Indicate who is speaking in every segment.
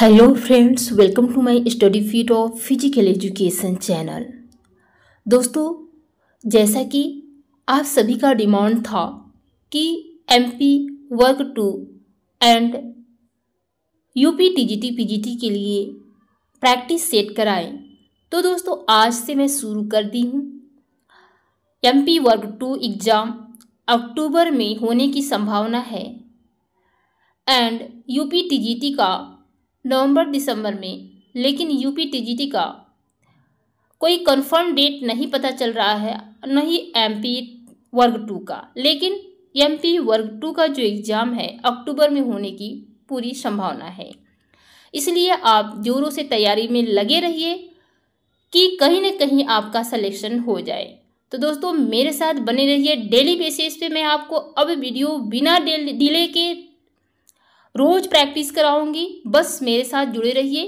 Speaker 1: hello friends welcome to my study feet of physical education channel दोस्तों जैसा कि आप सभी का डिमांड था कि MP work two and UP TGT PGT के लिए प्रैक्टिस सेट कराएं तो दोस्तों आज से मैं शुरू कर दी हूँ MP work two exam October में होने की संभावना है एंड यूपी टीजीटी का नवंबर दिसंबर में लेकिन यूपी टीजीटी का कोई कन्फर्म डेट नहीं पता चल रहा है न ही एम वर्ग टू का लेकिन एम वर्ग टू का जो एग्ज़ाम है अक्टूबर में होने की पूरी संभावना है इसलिए आप जोरों से तैयारी में लगे रहिए कि कहीं ना कहीं आपका सिलेक्शन हो जाए तो दोस्तों मेरे साथ बने रहिए डेली बेसिस पे मैं आपको अब वीडियो बिना डिले के रोज प्रैक्टिस कराऊंगी बस मेरे साथ जुड़े रहिए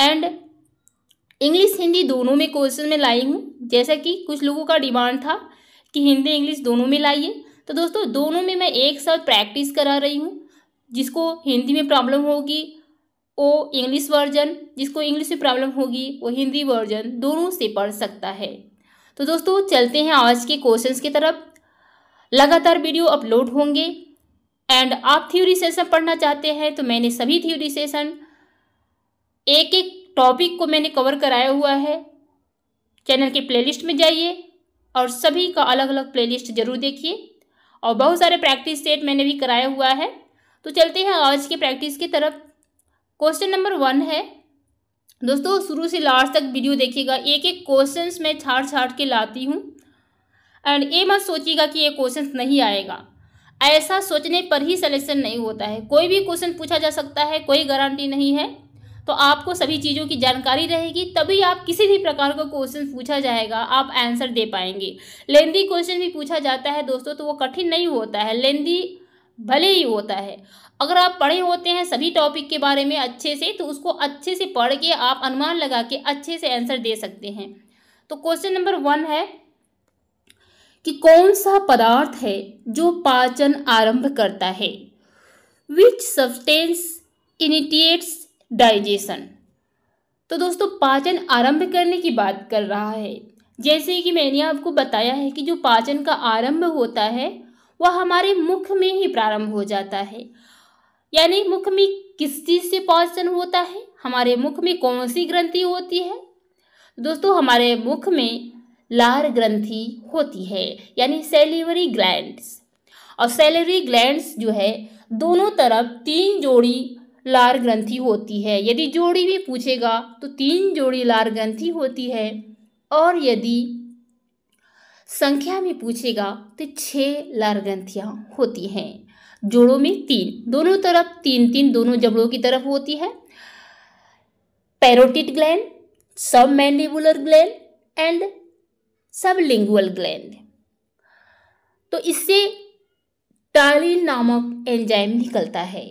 Speaker 1: एंड इंग्लिश हिंदी दोनों में कोर्सेज में लाई हूँ जैसा कि कुछ लोगों का डिमांड था कि हिंदी इंग्लिश दोनों में लाइए तो दोस्तों दोनों में मैं एक साथ प्रैक्टिस करा रही हूँ जिसको हिंदी में प्रॉब्लम होगी वो इंग्लिश वर्जन जिसको इंग्लिश में प्रॉब्लम होगी वो हिंदी वर्जन दोनों से पढ़ सकता है तो दोस्तों चलते हैं आज के क्वेश्चंस की तरफ लगातार वीडियो अपलोड होंगे एंड आप थ्योरी सेशन पढ़ना चाहते हैं तो मैंने सभी थ्योरी सेशन एक एक टॉपिक को मैंने कवर कराया हुआ है चैनल के प्लेलिस्ट में जाइए और सभी का अलग अलग प्लेलिस्ट जरूर देखिए और बहुत सारे प्रैक्टिस सेट मैंने भी कराया हुआ है तो चलते हैं आज के प्रैक्टिस की तरफ क्वेश्चन नंबर वन है दोस्तों शुरू से लास्ट तक वीडियो देखिएगा एक एक क्वेश्चन मैं छाट छाट के लाती हूँ एंड ये मत सोचिएगा कि ये क्वेश्चन नहीं आएगा ऐसा सोचने पर ही सिलेक्शन नहीं होता है कोई भी क्वेश्चन पूछा जा सकता है कोई गारंटी नहीं है तो आपको सभी चीज़ों की जानकारी रहेगी तभी आप किसी भी प्रकार का क्वेश्चन पूछा जाएगा आप आंसर दे पाएंगे लेंदी क्वेश्चन भी पूछा जाता है दोस्तों तो वो कठिन नहीं होता है लेंदी भले ही होता है अगर आप पढ़े होते हैं सभी टॉपिक के बारे में अच्छे से तो उसको अच्छे से पढ़ के आप अनुमान लगा के अच्छे से आंसर दे सकते हैं तो क्वेश्चन नंबर वन है कि कौन सा पदार्थ है जो पाचन आरंभ करता है विच सब्सटेंस इनिटिएट्स डाइजेशन तो दोस्तों पाचन आरंभ करने की बात कर रहा है जैसे कि मैंने आपको बताया है कि जो पाचन का आरंभ होता है वह हमारे मुख में ही प्रारंभ हो जाता है यानी मुख में किस चीज़ से पाचन होता है हमारे मुख में कौन सी ग्रंथि होती है दोस्तों हमारे मुख में लार ग्रंथि होती है यानी सेलिवरी ग्लैंड्स और सेलिवरी ग्लैंड्स जो है दोनों तरफ तीन जोड़ी लार ग्रंथि होती है यदि जोड़ी भी पूछेगा तो तीन जोड़ी लार ग्रंथि होती है और यदि संख्या में पूछेगा तो छः लार ग्रंथियाँ होती हैं जोड़ों में तीन दोनों तरफ तीन तीन दोनों जबड़ों की तरफ होती है parotid gland submandibular gland and sublingual gland तो इससे टालिन नामक एंजाइम निकलता है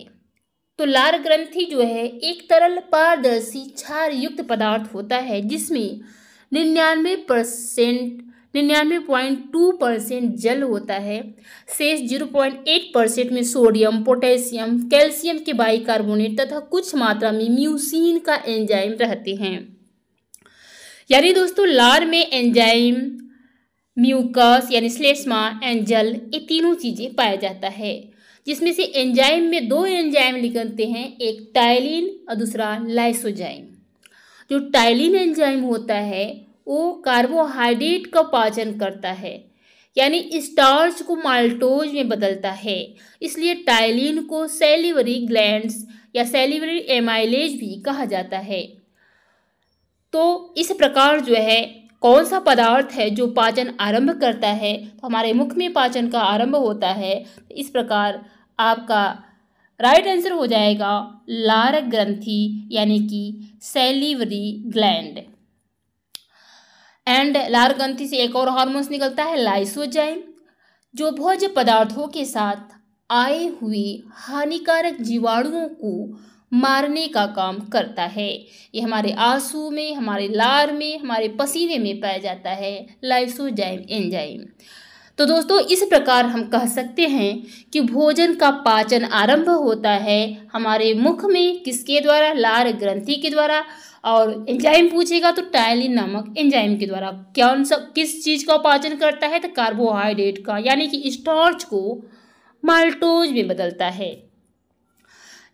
Speaker 1: तो लार ग्रंथि जो है एक तरल पारदर्शी क्षार युक्त पदार्थ होता है जिसमें निन्यानवे परसेंट निन्यानवे पॉइंट टू परसेंट जल होता है शेष जीरो पॉइंट एट परसेंट में सोडियम पोटेशियम कैल्शियम के बाईकार्बोनेट तथा कुछ मात्रा में म्यूसिन का एंजाइम रहते हैं यानी दोस्तों लार में एंजाइम म्यूकस यानी श्लेष्मा एंजल ये तीनों चीज़ें पाया जाता है जिसमें से एंजाइम में दो एंजाइम निकलते हैं एक टाइलिन और दूसरा लाइसोजाइम जो टाइलिन एंजाइम होता है वो कार्बोहाइड्रेट का पाचन करता है यानी स्टार्च को माल्टोज में बदलता है इसलिए टाइलिन को सेलिवरी ग्लैंड्स या सेलिवरी एमाइलेज भी कहा जाता है तो इस प्रकार जो है कौन सा पदार्थ है जो पाचन आरंभ करता है तो हमारे मुख में पाचन का आरंभ होता है इस प्रकार आपका राइट आंसर हो जाएगा लार ग्रंथि यानी कि सेलिवरी ग्लैंड एंड लार ग्रंथि से एक और हार्मोन्स निकलता है लाइसोजाइम जो भोज्य पदार्थों के साथ आए हुए हानिकारक जीवाणुओं को मारने का काम करता है ये हमारे आंसू में हमारे लार में हमारे पसीने में पाया जाता है लाइसोजाइम एंजाइम तो दोस्तों इस प्रकार हम कह सकते हैं कि भोजन का पाचन आरंभ होता है हमारे मुख में किसके द्वारा लार ग्रंथि के द्वारा और एंजाइम पूछेगा तो टाइलिन नामक एंजाइम के द्वारा कौन सा किस चीज़ का पाचन करता है तो कार्बोहाइड्रेट का यानी कि स्टार्च को माल्टोज में बदलता है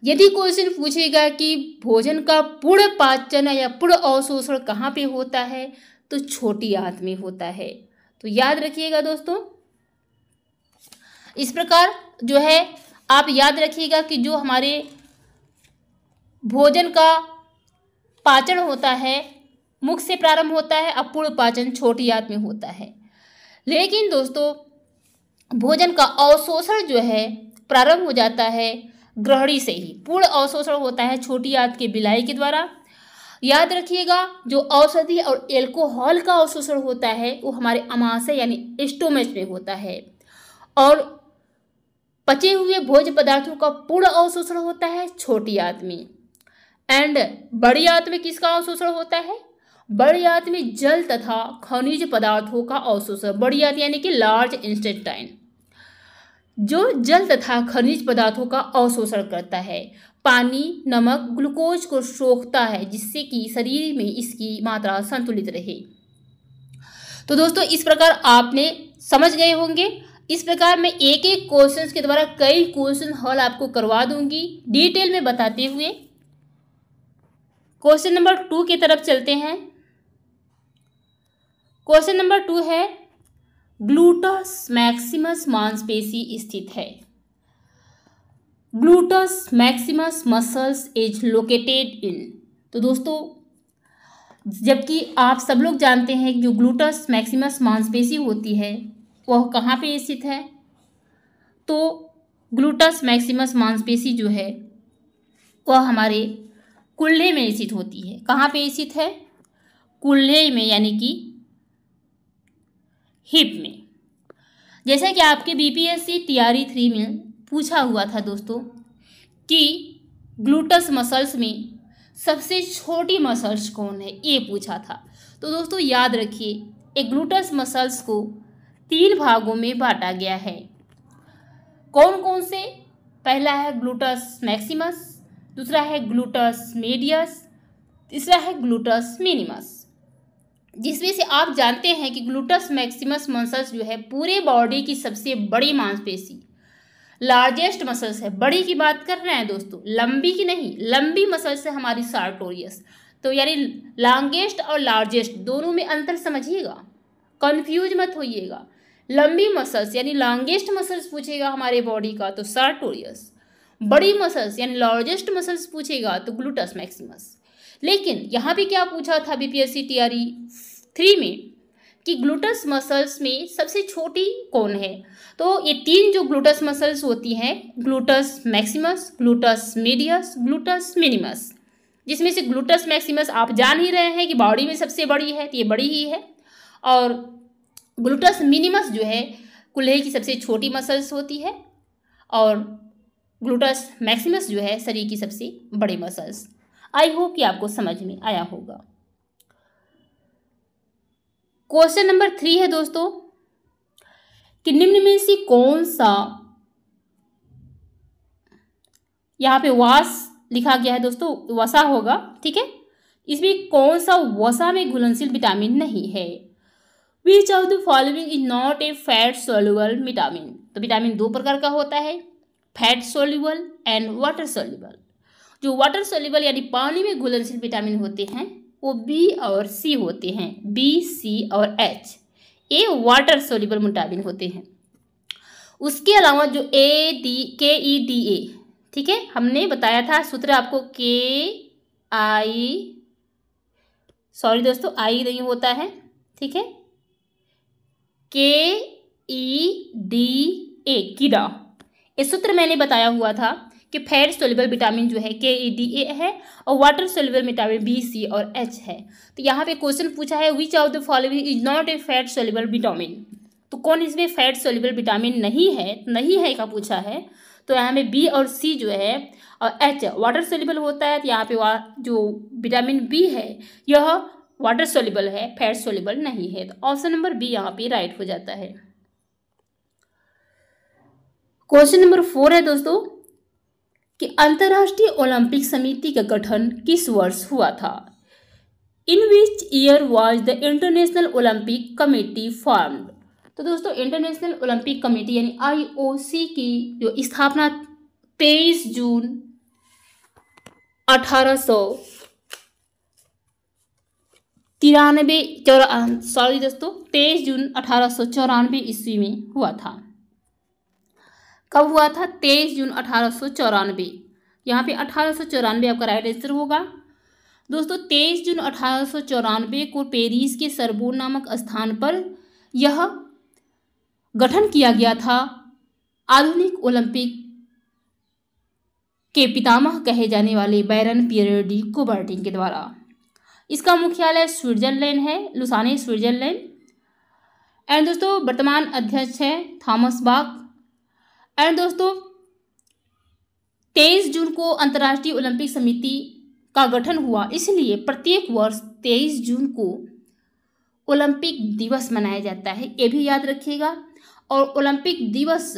Speaker 1: यदि क्वेश्चन पूछेगा कि भोजन का पूर्ण पाचन या पूर्ण अवशोषण कहाँ पे होता है तो छोटी आंत में होता है तो याद रखिएगा दोस्तों इस प्रकार जो है आप याद रखिएगा कि जो हमारे भोजन का पाचन होता है मुख से प्रारंभ होता है अपूर्ण पाचन छोटी आंत में होता है लेकिन दोस्तों भोजन का अवशोषण जो है प्रारंभ हो जाता है ग्रहणी से ही पूर्ण अवशोषण होता है छोटी आंत के बिलाई के द्वारा याद रखिएगा जो औषधि और एल्कोहल का अवशोषण होता है वो हमारे अमाशय यानी स्टोमेज में होता है और पचे हुए भोज पदार्थों का पूर्ण अवशोषण होता है छोटी आंत में एंड बड़ी आंत में किसका अवशोषण होता है बड़ी आंत में जल तथा खनिज पदार्थों का अवशोषण बड़ी आंत यानी कि लार्ज इंस्टेटाइन जो जल तथा खनिज पदार्थों का अवशोषण करता है पानी नमक ग्लूकोज को सोखता है जिससे कि शरीर में इसकी मात्रा संतुलित रहे तो दोस्तों इस प्रकार आपने समझ गए होंगे इस प्रकार मैं एक एक क्वेश्चन के द्वारा कई क्वेश्चन हल आपको करवा दूंगी डिटेल में बताते हुए क्वेश्चन नंबर टू की तरफ चलते हैं क्वेश्चन नंबर टू है ग्लूटस मैक्सिमस मांसपेशी स्थित है gluteus maximus muscles is located in तो दोस्तों जबकि आप सब लोग जानते हैं कि जो ग्लूटस मैक्सिमस मांसपेशी होती है वह कहाँ पे स्थित है तो ग्लूटस मैक्सिमस मांसपेशी जो है वह हमारे कुल्हे में स्थित होती है कहाँ पे स्थित है कुल्हे में यानी कि हिप में जैसा कि आपके बीपीएससी टीआरई थ्री में पूछा हुआ था दोस्तों कि ग्लूटस मसल्स में सबसे छोटी मसल्स कौन है ये पूछा था तो दोस्तों याद रखिए एक ग्लूटस मसल्स को तीन भागों में बांटा गया है कौन कौन से पहला है ग्लूटस मैक्सिमस दूसरा है ग्लूटस मेडियस तीसरा है ग्लूटस मिनिमस जिसमें से आप जानते हैं कि ग्लूटस मैक्सिमस मसल्स जो है पूरे बॉडी की सबसे बड़ी मांसपेशी लार्जेस्ट मसल्स है बड़ी की बात कर रहे हैं दोस्तों लंबी की नहीं लंबी मसल्स है हमारी सार्टोरियस तो यानी लॉन्गेस्ट और लार्जेस्ट दोनों में अंतर समझिएगा कन्फ्यूज मत होइएगा लंबी मसल्स यानी लॉन्गेस्ट मसल्स पूछेगा हमारे बॉडी का तो सार्टोरियस बड़ी मसल्स यानी लार्जेस्ट मसल्स पूछेगा तो ग्लूटस मैक्सिमस लेकिन यहाँ भी क्या पूछा था बीपीएससी टीआरई थ्री में कि ग्लूटस मसल्स में सबसे छोटी कौन है तो ये तीन जो ग्लूटस मसल्स होती हैं gluteus maximus gluteus medius gluteus minimus जिसमें से ग्लूटस मैक्सिमस आप जान ही रहे हैं कि बॉडी में सबसे बड़ी है तो ये बड़ी ही है और ग्लूटस मिनिमस जो है कुल्हे की सबसे छोटी मसल्स होती है और ग्लूटस मैक्सिमस जो है शरीर की सबसे बड़ी मसल्स आई होप कि आपको समझ में आया होगा क्वेश्चन नंबर थ्री है दोस्तों कि निम्न में से कौन सा यहाँ पे वास लिखा गया है दोस्तों वसा होगा ठीक है इसमें कौन सा वसा में घुलनशील विटामिन नहीं है which of the following is not a fat soluble vitamin तो विटामिन दो प्रकार का होता है fat soluble and water soluble जो वाटर सोल्यूबल यानी पानी में घुलनशील विटामिन होते हैं वो बी और सी होते हैं बी सी और एच ये वाटर सोल्यूबल विटामिन होते हैं उसके अलावा जो ए डी के ई डी ए ठीक है हमने बताया था सूत्र आपको के आई सॉरी दोस्तों आई नहीं होता है ठीक है के ई डी ए कीड़ा ये सूत्र मैंने बताया हुआ था कि फैट सोल्यूबल विटामिन जो है के ई डी ए है और water soluble vitamin B C और एच है तो यहाँ पे क्वेश्चन पूछा है which of the following is not a fat soluble vitamin तो कौन इसमें फैट सोलेबल विटामिन नहीं है तो नहीं है का पूछा है तो यहाँ पे बी और सी जो है और एच वाटर सोलेबल होता है तो यहाँ पे जो विटामिन बी है यह वाटर सोलेबल है फैट सोलबल नहीं है तो ऑप्शन नंबर बी यहाँ पे राइट हो जाता है क्वेश्चन नंबर फोर है दोस्तों कि अंतर्राष्ट्रीय ओलंपिक समिति का गठन किस वर्ष हुआ था in which year was the International Olympic Committee formed तो दोस्तों इंटरनेशनल ओलंपिक कमेटी यानी आईओसी की जो स्थापना 23 जून 1800 तिरानबे चौरा सॉरी दोस्तों तेईस जून अठारह सौ चौरानवे ईस्वी में हुआ था कब हुआ था तेईस जून अठारह सौ चौरानवे यहाँ पे अठारह सौ चौरानवे आपका राइट आंसर होगा दोस्तों तेईस जून अठारह सौ चौरानवे को पेरिस के सरबोन नामक स्थान पर यह गठन किया गया था आधुनिक ओलंपिक के पितामह कहे जाने वाले बैरन पियर डी कोबर्टिंग के द्वारा इसका मुख्यालय स्विट्जरलैंड है लुसानी स्विट्जरलैंड एंड दोस्तों वर्तमान अध्यक्ष है थॉमस बाग एंड दोस्तों तेईस जून को अंतर्राष्ट्रीय ओलंपिक समिति का गठन हुआ इसलिए प्रत्येक वर्ष तेईस जून को ओलंपिक दिवस मनाया जाता है ये भी याद रखिएगा और ओलंपिक दिवस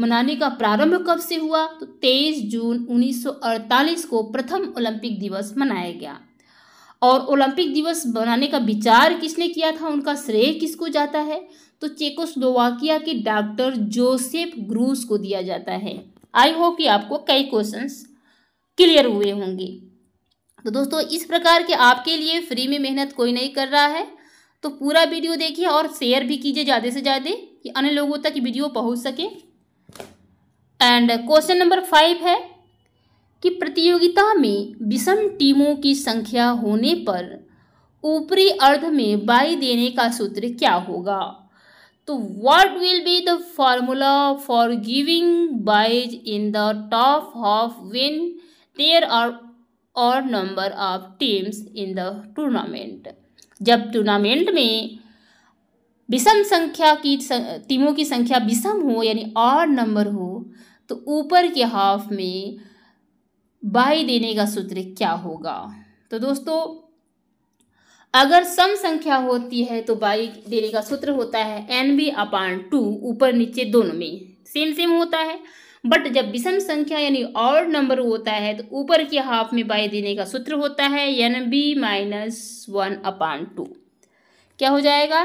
Speaker 1: मनाने का प्रारंभ कब से हुआ तो 23 जून 1948 को प्रथम ओलंपिक दिवस मनाया गया और ओलंपिक दिवस मनाने का विचार किसने किया था उनका श्रेय किसको जाता है तो चेकोस्लोवाकिया के डॉक्टर जोसेफ ग्रूस को दिया जाता है आई होप कि आपको कई क्वेश्चंस क्लियर हुए होंगे तो दोस्तों इस प्रकार के आपके लिए फ्री में मेहनत कोई नहीं कर रहा है तो पूरा वीडियो देखिए और शेयर भी कीजिए ज़्यादा से ज़्यादा कि अन्य लोगों तक वीडियो पहुंच सके एंड क्वेश्चन नंबर फाइव है कि प्रतियोगिता में विषम टीमों की संख्या होने पर ऊपरी अर्ध में बाई देने का सूत्र क्या होगा तो what will be the formula for giving byes in the top half when there are odd number of teams in the tournament जब टूर्नामेंट में विषम संख्या की टीमों की संख्या विषम हो यानी और नंबर हो तो ऊपर के हाफ में बाई देने का सूत्र क्या होगा तो दोस्तों अगर सम संख्या होती है तो बाई देने का सूत्र होता है एन बी अपान टू ऊपर नीचे दोनों में सेम सेम होता है बट जब विषम संख्या यानी और नंबर होता है तो ऊपर के हाफ में बाई देने का सूत्र होता है N B minus one upon two क्या हो जाएगा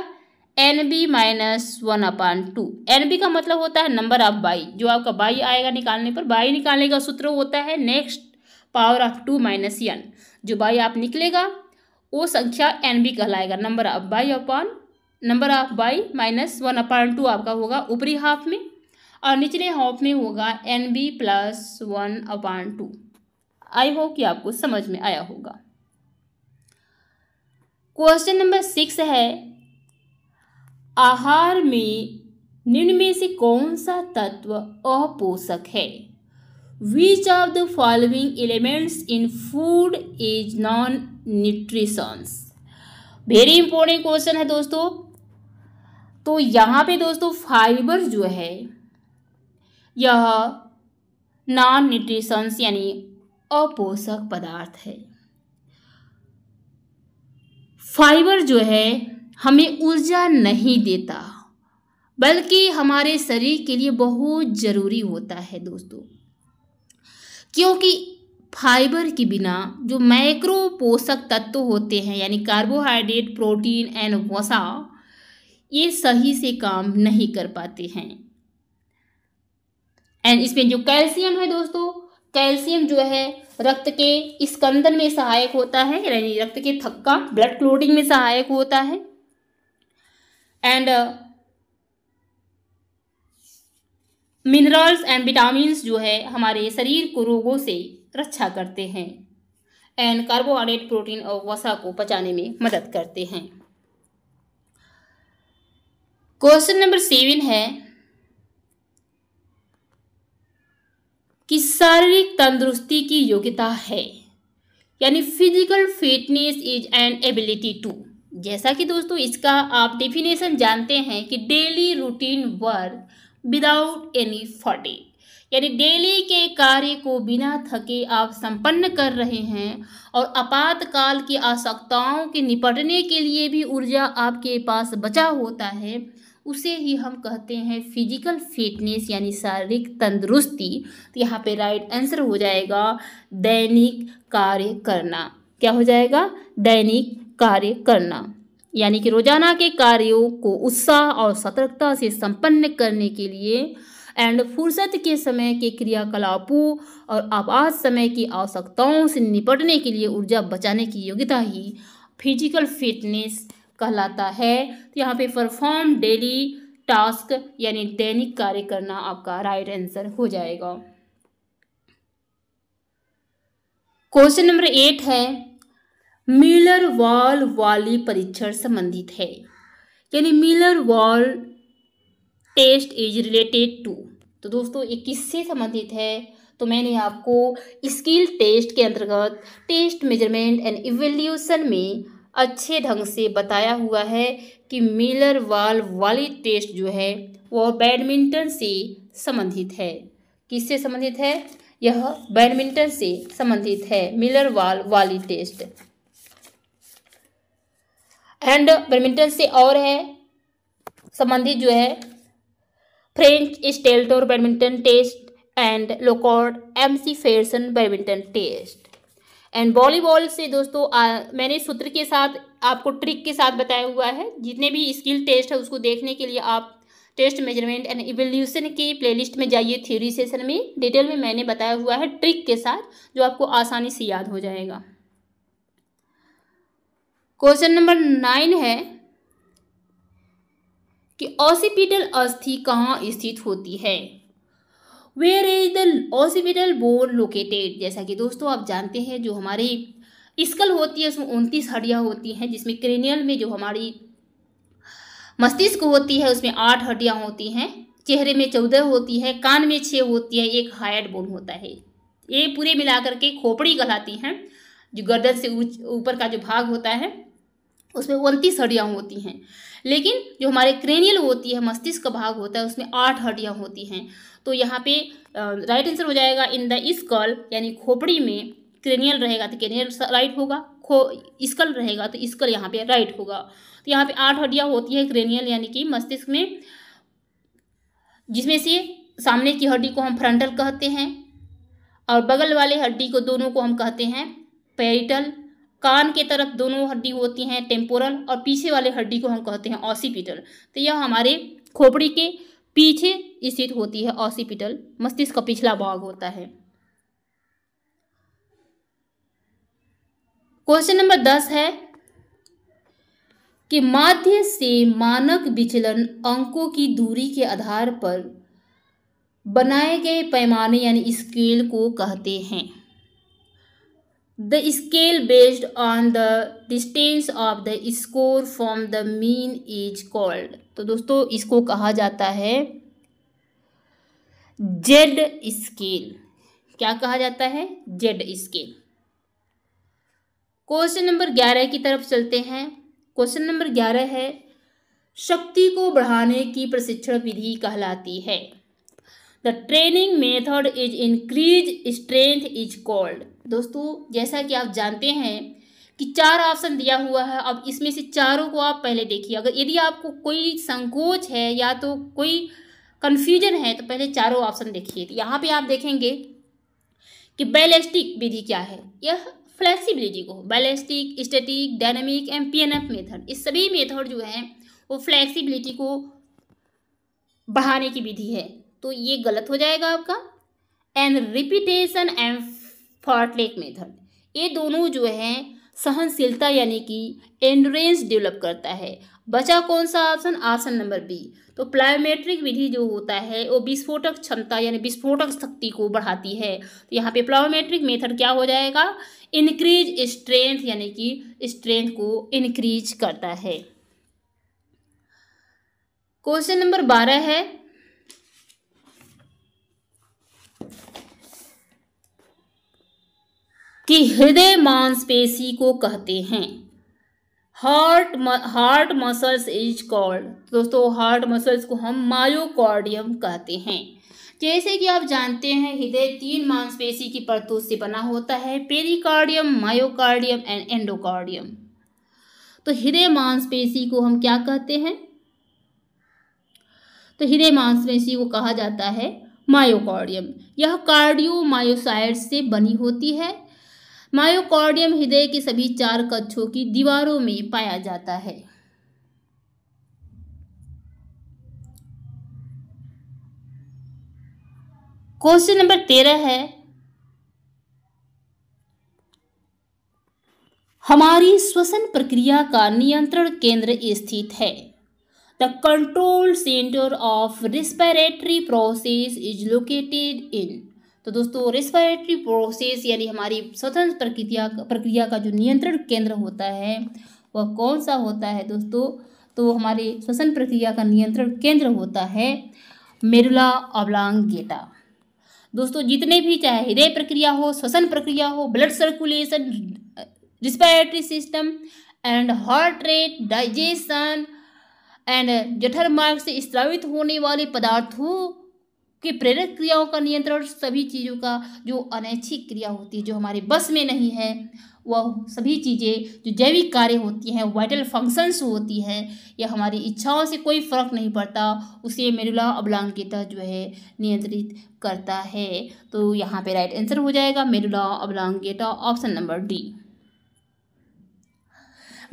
Speaker 1: N B minus one upon two N B का मतलब होता है नंबर ऑफ बाई जो आपका बाई आएगा निकालने पर बाई निकालने का सूत्र होता है next power of two minus N जो बाई आप निकलेगा वो संख्या एन बी कहलाएगा number of by upon number of by minus one upon two आपका होगा ऊपरी हाफ में और निचले हाफ में होगा N B plus one upon two I hope कि आपको समझ में आया होगा क्वेश्चन नंबर सिक्स है आहार में निम्न में से कौन सा तत्व अपोषक है which of the following elements in food is non nutritions very important question है दोस्तों तो यहाँ पे दोस्तों फाइबर जो है यह नॉन न्यूट्रिशंस यानी अपोषक पदार्थ है फाइबर जो है हमें ऊर्जा नहीं देता बल्कि हमारे शरीर के लिए बहुत ज़रूरी होता है दोस्तों क्योंकि फाइबर के बिना जो मैक्रो पोषक तत्व होते हैं यानी कार्बोहाइड्रेट प्रोटीन एंड वसा ये सही से काम नहीं कर पाते हैं एंड इसमें जो कैल्शियम है दोस्तों कैल्शियम जो है रक्त के स्कंदन में सहायक होता है यानी रक्त के थक्का ब्लड क्लोटिंग में सहायक होता है एंड मिनरल्स एंड विटामिन जो है हमारे शरीर को रोगों से रक्षा करते हैं एंड कार्बोहाइड्रेट प्रोटीन और वसा को पचाने में मदद करते हैं क्वेश्चन नंबर सेवन है कि शारीरिक तंदुरुस्ती की योग्यता है यानी physical fitness is an ability to जैसा कि दोस्तों इसका आप डेफिनेशन जानते हैं कि daily routine work without any fatigue यानी डेली के कार्य को बिना थके आप संपन्न कर रहे हैं और आपातकाल की आवश्यकताओं के निपटने के लिए भी ऊर्जा आपके पास बचा होता है उसे ही हम कहते हैं फिजिकल फिटनेस यानी शारीरिक तंदुरुस्ती तो यहाँ पे राइट आंसर हो जाएगा दैनिक कार्य करना क्या हो जाएगा दैनिक कार्य करना यानी कि रोजाना के कार्यों को उत्साह और सतर्कता से संपन्न करने के लिए एंड फुर्सत के समय के क्रियाकलापों और आपात समय की आवश्यकताओं से निपटने के लिए ऊर्जा बचाने की योग्यता ही फिजिकल फिटनेस कहलाता है तो यहाँ पे परफॉर्म डेली टास्क यानी दैनिक कार्य करना आपका राइट आंसर हो जाएगा क्वेश्चन नंबर एट है मिलर वॉल वाली परीक्षण संबंधित है यानी Miller Wall test is related to तो दोस्तों ये किससे संबंधित है तो मैंने आपको स्किल टेस्ट के अंतर्गत टेस्ट मेजरमेंट एंड इवेल्यूशन में अच्छे ढंग से बताया हुआ है कि मिलर वाल वाली टेस्ट जो है वह बैडमिंटन से संबंधित है किससे संबंधित है यह बैडमिंटन से संबंधित है मिलर वाल वाली टेस्ट एंड बैडमिंटन से और है संबंधित जो है French Stalter badminton test and Lockhart McPherson badminton test and volleyball से दोस्तों आ, मैंने सूत्र के साथ आपको ट्रिक के साथ बताया हुआ है जितने भी स्किल टेस्ट है उसको देखने के लिए आप टेस्ट मेजरमेंट एंड इवोल्यूशन की प्लेलिस्ट में जाइए थ्योरी सेशन में डिटेल में मैंने बताया हुआ है ट्रिक के साथ जो आपको आसानी से याद हो जाएगा क्वेश्चन नंबर नाइन है कि ऑसिपिटल अस्थि कहाँ स्थित होती है where is the occipital bone located जैसा कि दोस्तों आप जानते हैं जो हमारी स्कल होती है उसमें उनतीस हड्डियाँ होती हैं जिसमें क्रेनियल में जो हमारी मस्तिष्क होती है उसमें आठ हड्डियाँ होती हैं चेहरे में चौदह होती है कान में छः होती है एक हायड बोन होता है ये पूरे मिलाकर के खोपड़ी कहलाती हैं जो गर्दन से ऊपर का जो भाग होता है उसमें उनतीस हड्डियाँ होती हैं लेकिन जो हमारे क्रेनियल होती है मस्तिष्क का भाग होता है उसमें आठ हड्डियाँ होती हैं तो यहाँ पे राइट आंसर हो जाएगा इन द स्कल यानी खोपड़ी में क्रेनियल रहेगा तो क्रेनियल राइट होगा खो स्कल रहेगा तो स्कल यहाँ पे राइट होगा तो यहाँ पे आठ हड्डियाँ होती है क्रेनियल यानी कि मस्तिष्क में जिसमें से सामने की हड्डी को हम फ्रंटल कहते हैं और बगल वाले हड्डी को दोनों को हम कहते हैं पेरिटल कान के तरफ दोनों हड्डी होती हैं टेम्पोरल और पीछे वाले हड्डी को हम कहते हैं ऑसीपिटल तो यह हमारे खोपड़ी के पीछे स्थित होती है ऑसीपिटल मस्तिष्क का पिछला भाग होता है क्वेश्चन नंबर दस है कि माध्य से मानक विचलन अंकों की दूरी के आधार पर बनाए गए पैमाने यानी स्केल को कहते हैं The scale based on the distance of the score from the mean is called तो दोस्तों इसको कहा जाता है जेड स्केल क्या कहा जाता है जेड स्केल क्वेश्चन नंबर ग्यारह की तरफ चलते हैं क्वेश्चन नंबर ग्यारह है शक्ति को बढ़ाने की प्रशिक्षण विधि कहलाती है the training method is increase strength is called दोस्तों जैसा कि आप जानते हैं कि चार ऑप्शन दिया हुआ है अब इसमें से चारों को आप पहले देखिए अगर यदि आपको कोई संकोच है या तो कोई कन्फ्यूजन है तो पहले चारों ऑप्शन देखिए तो यहाँ पे आप देखेंगे कि बैलेस्टिक विधि क्या है यह फ्लेक्सिबिलिटी को ballistic static dynamic and F method इस सभी मेथड जो हैं वो फ्लेक्सिबिलिटी को बढ़ाने की विधि है तो ये गलत हो जाएगा आपका and repetition and fartlek method ये दोनों जो है सहनशीलता यानी कि एंडोरेंस डेवलप करता है बचा कौन सा ऑप्शन ऑप्शन नंबर बी तो प्लायोमेट्रिक विधि जो होता है वो विस्फोटक क्षमता यानी विस्फोटक शक्ति को बढ़ाती है तो यहाँ पे प्लायोमेट्रिक मेथड क्या हो जाएगा इंक्रीज स्ट्रेंथ यानी कि स्ट्रेंथ को इंक्रीज करता है क्वेश्चन नंबर बारह है कि हृदय मांसपेशी को कहते हैं heart heart muscles is called दोस्तों हार्ट मसल्स को हम मायोकॉर्डियम कहते हैं जैसे कि आप जानते हैं हृदय तीन मांसपेशी की परतों से बना होता है पेरिकार्डियम मायोकार्डियम एंड एंडोकार्डियम तो हृदय मांसपेशी को हम क्या कहते हैं तो हृदय मांसपेशी को कहा जाता है मायोकार्डियम यह कार्डियो मायोसाइड से बनी होती है मायोकॉर्डियम हृदय के सभी चार कक्षों की दीवारों में पाया जाता है क्वेश्चन नंबर तेरह है हमारी श्वसन प्रक्रिया का नियंत्रण केंद्र स्थित है the control centre of respiratory process is located in तो दोस्तों रेस्पायरेटरी प्रोसेस यानी हमारी स्वतंत्र प्रक्रिया प्रक्रिया का जो नियंत्रण केंद्र होता है वह कौन सा होता है दोस्तों तो हमारे श्वसन प्रक्रिया का नियंत्रण केंद्र होता है मेरुला गेटा दोस्तों जितने भी चाहे हृदय प्रक्रिया हो श्वसन प्रक्रिया हो blood circulation respiratory system and heart rate digestion and जठर मार्ग से स्त्रावित होने वाले पदार्थों कि प्रेरक क्रियाओं का नियंत्रण सभी चीज़ों का जो अनैच्छिक क्रिया होती है जो हमारे बस में नहीं है वह सभी चीज़ें जो जैविक कार्य होती हैं वाइटल फंक्शंस होती हैं या हमारी इच्छाओं से कोई फ़र्क नहीं पड़ता उसे मेरुला अबलांकिता जो है नियंत्रित करता है तो यहाँ पे राइट आंसर हो जाएगा medulla oblongata option number D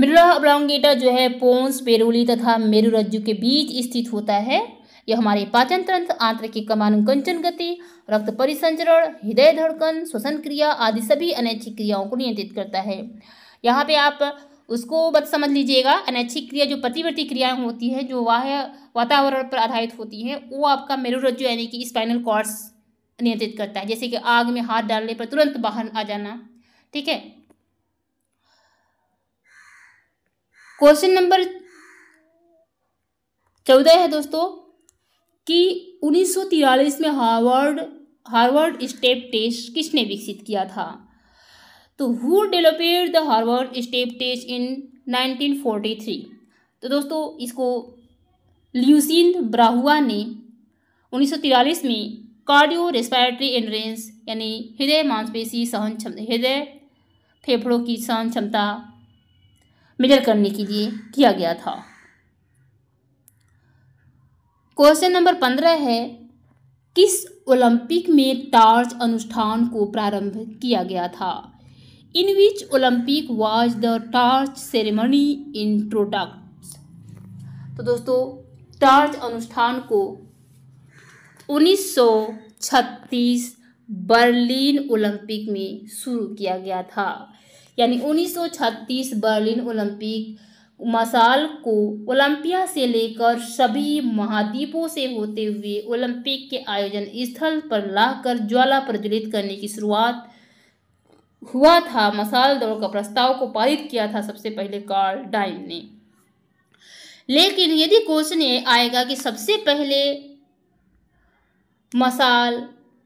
Speaker 1: medulla oblongata जो है पोन्स पेरोली तथा मेरुरज्जु के बीच स्थित होता है यह हमारे पाचन तंत्र आंतरिक कमानुकंचन गति रक्त परिसंचरण हृदय धड़कन श्वसन क्रिया आदि सभी अनैच्छिक क्रियाओं को नियंत्रित करता है यहाँ पे आप उसको बस समझ लीजिएगा अनैच्छिक क्रिया जो प्रतिवर्ती क्रियाएं होती है जो वाह वातावरण पर आधारित होती है वो आपका मेरुरज्जु यानी कि स्पाइनल कॉर्ड्स नियंत्रित करता है जैसे कि आग में हाथ डालने पर तुरंत बाहर आ जाना ठीक है क्वेश्चन नंबर चौदह है दोस्तों कि 1943 में हार्वर्ड हार्वर्ड स्टेप टेस्ट किसने विकसित किया था तो who developed the Harvard step test in 1943 तो दोस्तों इसको ल्यूसिन ब्राहुआ ने 1943 में कार्डियो रेस्पायरेटरी एंड्रेंस यानी हृदय मांसपेशी सहन क्षमता हृदय फेफड़ों की सहन क्षमता मेजर करने के लिए किया गया था क्वेश्चन नंबर पंद्रह है किस ओलंपिक में टॉर्च अनुष्ठान को प्रारंभ किया गया था in which Olympic was the torch ceremony introduced तो दोस्तों टॉर्च अनुष्ठान को 1936 बर्लिन ओलंपिक में शुरू किया गया था यानी 1936 बर्लिन ओलंपिक मसाल को ओलंपिया से लेकर सभी महाद्वीपों से होते हुए ओलंपिक के आयोजन स्थल पर लाकर ज्वाला प्रज्वलित करने की शुरुआत हुआ था मसाल दौड़ का प्रस्ताव को पारित किया था सबसे पहले कार्ल डाइन ने लेकिन यदि क्वेश्चन ये आएगा कि सबसे पहले मसाल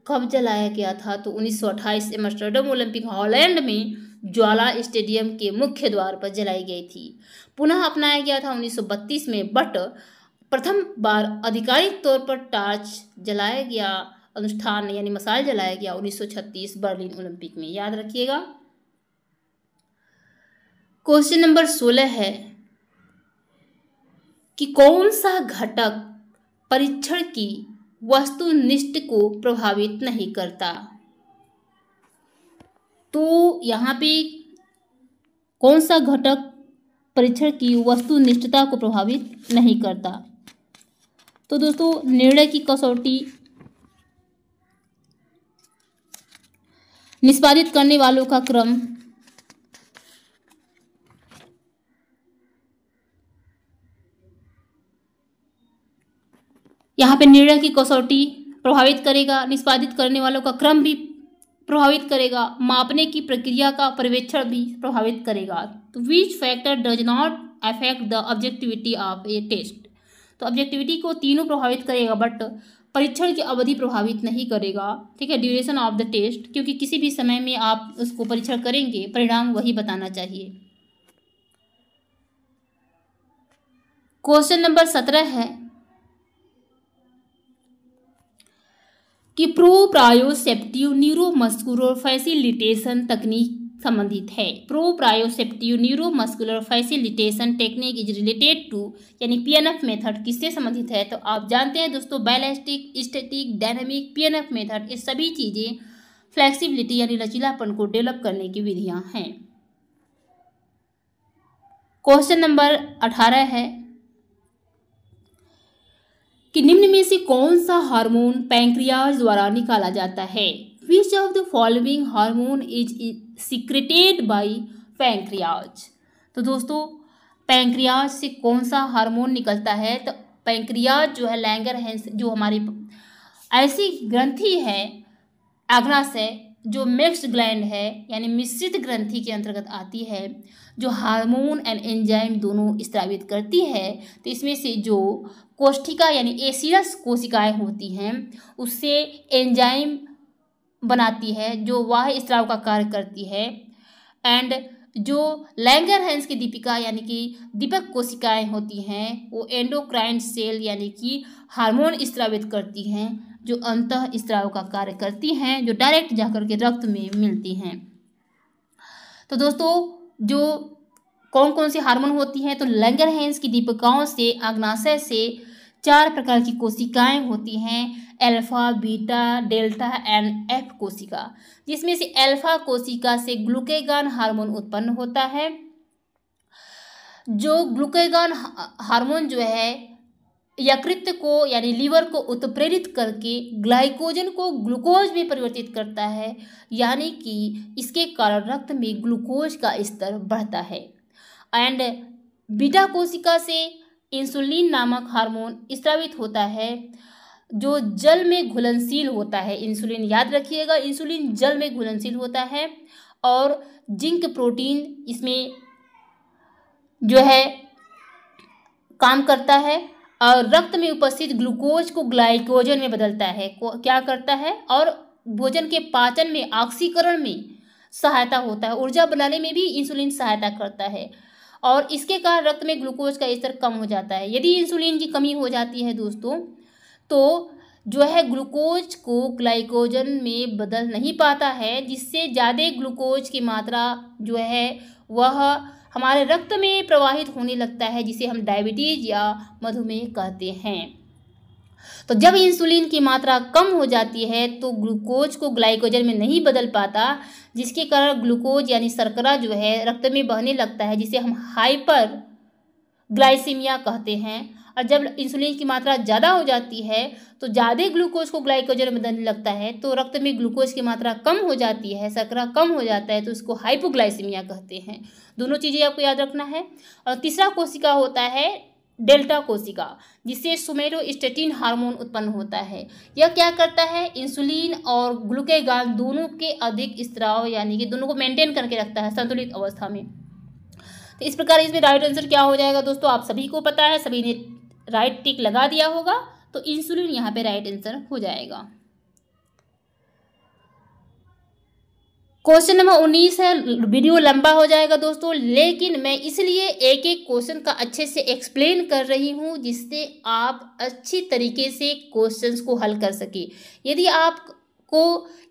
Speaker 1: कब जलाया गया था तो 1928 एमस्टर्डम ओलंपिक हॉलैंड में ज्वाला स्टेडियम के मुख्य द्वार पर जलाई गई थी पुनः अपनाया गया था 1932 में बट प्रथम बार आधिकारिक तौर पर टार्च जलाया गया अनुष्ठान यानी मसाल जलाया गया 1936 बर्लिन ओलंपिक में याद रखिएगा क्वेश्चन नंबर 16 है कि कौन सा घटक परीक्षण की वस्तुनिष्ठ को प्रभावित नहीं करता तो यहाँ पे कौन सा घटक परीक्षण की वस्तु निष्ठता को प्रभावित नहीं करता तो दोस्तों निर्णय की कसौटी निष्पादित करने वालों का क्रम यहाँ पे निर्णय की कसौटी प्रभावित करेगा निष्पादित करने वालों का क्रम भी प्रभावित करेगा मापने की प्रक्रिया का पर्यवेक्षण भी प्रभावित करेगा तो which factor does not affect the objectivity of a test तो ऑब्जेक्टिविटी को तीनों प्रभावित करेगा बट परीक्षण की अवधि प्रभावित नहीं करेगा ठीक है ड्यूरेशन ऑफ द टेस्ट क्योंकि किसी भी समय में आप उसको परीक्षण करेंगे परिणाम वही बताना चाहिए क्वेश्चन नंबर सत्रह है कि प्रो प्रायोसेप्टिव न्यूरोमस्कुलर फैसिलिटेशन तकनीक संबंधित है pro proprioceptive neuromuscular facilitation technique is related to यानी पीएनएफ मेथड किससे संबंधित है तो आप जानते हैं दोस्तों ballistic static and PNF method ये सभी चीज़ें फ्लेक्सिबिलिटी यानी लचीलापन को डेवलप करने की विधियाँ हैं क्वेश्चन नंबर अठारह है कि निम्न में से कौन सा हार्मोन पैंक्रियाज द्वारा निकाला जाता है which of the following hormone is secreted by pancreas तो दोस्तों पैंक्रियाज से कौन सा हार्मोन निकलता है तो पैंक्रियाज जो है लैंगर हैं जो हमारी ऐसी ग्रंथि है है जो मिक्स ग्लैंड है यानी मिश्रित ग्रंथि के अंतर्गत आती है जो हार्मोन एंड एंजाइम दोनों स्त्रावित करती है तो इसमें से जो कोष्ठिका यानी एसिडस कोशिकाएं होती हैं उससे एंजाइम बनाती है जो वाह स्त्राव का कार्य करती है एंड जो लैंगर हैंस की दीपिका यानी कि दीपक कोशिकाएं होती हैं वो एंडोक्राइन सेल यानी कि हार्मोन स्त्रावित करती हैं जो अंत स्त्राव का कार्य करती हैं जो डायरेक्ट जाकर के रक्त में मिलती हैं तो दोस्तों जो कौन कौन से हार्मोन होती हैं तो लंगर हैंस की दीपिकाओं से अग्नाशय से चार प्रकार की कोशिकाएं होती हैं alpha beta delta and F कोशिका जिसमें से अल्फा कोशिका से ग्लूकेगान हार्मोन उत्पन्न होता है जो ग्लूकेगान हार्मोन जो है यकृत को यानी लीवर को उत्प्रेरित करके ग्लाइकोजन को ग्लूकोज में परिवर्तित करता है यानी कि इसके कारण रक्त में ग्लूकोज का स्तर बढ़ता है एंड बीटा कोशिका से इंसुलिन नामक हार्मोन स्त्रावित होता है जो जल में घुलनशील होता है इंसुलिन याद रखिएगा इंसुलिन जल में घुलनशील होता है और जिंक प्रोटीन इसमें जो है काम करता है और रक्त में उपस्थित ग्लूकोज को ग्लाइकोजन में बदलता है क्या करता है और भोजन के पाचन में ऑक्सीकरण में सहायता होता है ऊर्जा बनाने में भी इंसुलिन सहायता करता है और इसके कारण रक्त में ग्लूकोज का स्तर कम हो जाता है यदि इंसुलिन की कमी हो जाती है दोस्तों तो जो है ग्लूकोज को ग्लाइकोजन में बदल नहीं पाता है जिससे ज़्यादा ग्लूकोज की मात्रा जो है वह हमारे रक्त में प्रवाहित होने लगता है जिसे हम डायबिटीज या मधुमेह कहते हैं तो जब इंसुलिन की मात्रा कम हो जाती है तो ग्लूकोज को ग्लाइकोजन में नहीं बदल पाता जिसके कारण ग्लूकोज यानी शर्करा जो है रक्त में बहने लगता है जिसे हम हाइपर ग्लाइसीमिया कहते हैं और जब इंसुलिन की मात्रा ज़्यादा हो जाती है तो ज़्यादा ग्लूकोज को ग्लाइकोजन में बदलने लगता है तो रक्त में ग्लूकोज की मात्रा कम हो जाती है सकरा कम हो जाता है तो उसको हाइपोग्लाइसीमिया कहते हैं दोनों चीज़ें आपको याद रखना है और तीसरा कोशिका होता है डेल्टा कोशिका जिससे सुमेरो स्टेटिन हार्मोन उत्पन्न होता है यह क्या करता है इंसुलिन और ग्लूकेगान दोनों के अधिक स्त्राव यानी कि दोनों को मेंटेन करके रखता है संतुलित अवस्था में तो इस प्रकार इसमें राइट आंसर क्या हो जाएगा दोस्तों आप सभी को पता है सभी ने राइट टिक लगा दिया होगा तो इंसुलिन यहाँ पे राइट आंसर हो जाएगा क्वेश्चन नंबर उन्नीस है वीडियो लंबा हो जाएगा दोस्तों लेकिन मैं इसलिए एक एक क्वेश्चन का अच्छे से एक्सप्लेन कर रही हूँ जिससे आप अच्छी तरीके से क्वेश्चंस को हल कर सके यदि आप को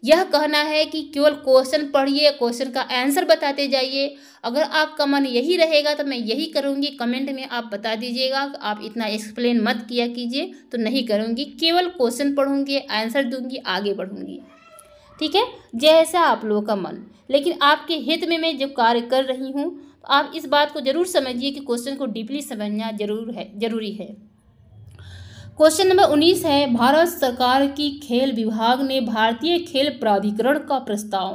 Speaker 1: यह कहना है कि केवल क्वेश्चन पढ़िए क्वेश्चन का आंसर बताते जाइए अगर आपका मन यही रहेगा तो मैं यही करूँगी कमेंट में आप बता दीजिएगा आप इतना एक्सप्लेन मत किया कीजिए तो नहीं करूँगी केवल क्वेश्चन पढ़ूँगी आंसर दूँगी आगे बढ़ूँगी ठीक है जैसा आप लोगों का मन लेकिन आपके हित में मैं जब कार्य कर रही हूँ तो आप इस बात को ज़रूर समझिए कि क्वेश्चन को डीपली समझना जरूर है ज़रूरी है क्वेश्चन नंबर उन्नीस है भारत सरकार की खेल विभाग ने भारतीय खेल प्राधिकरण का प्रस्ताव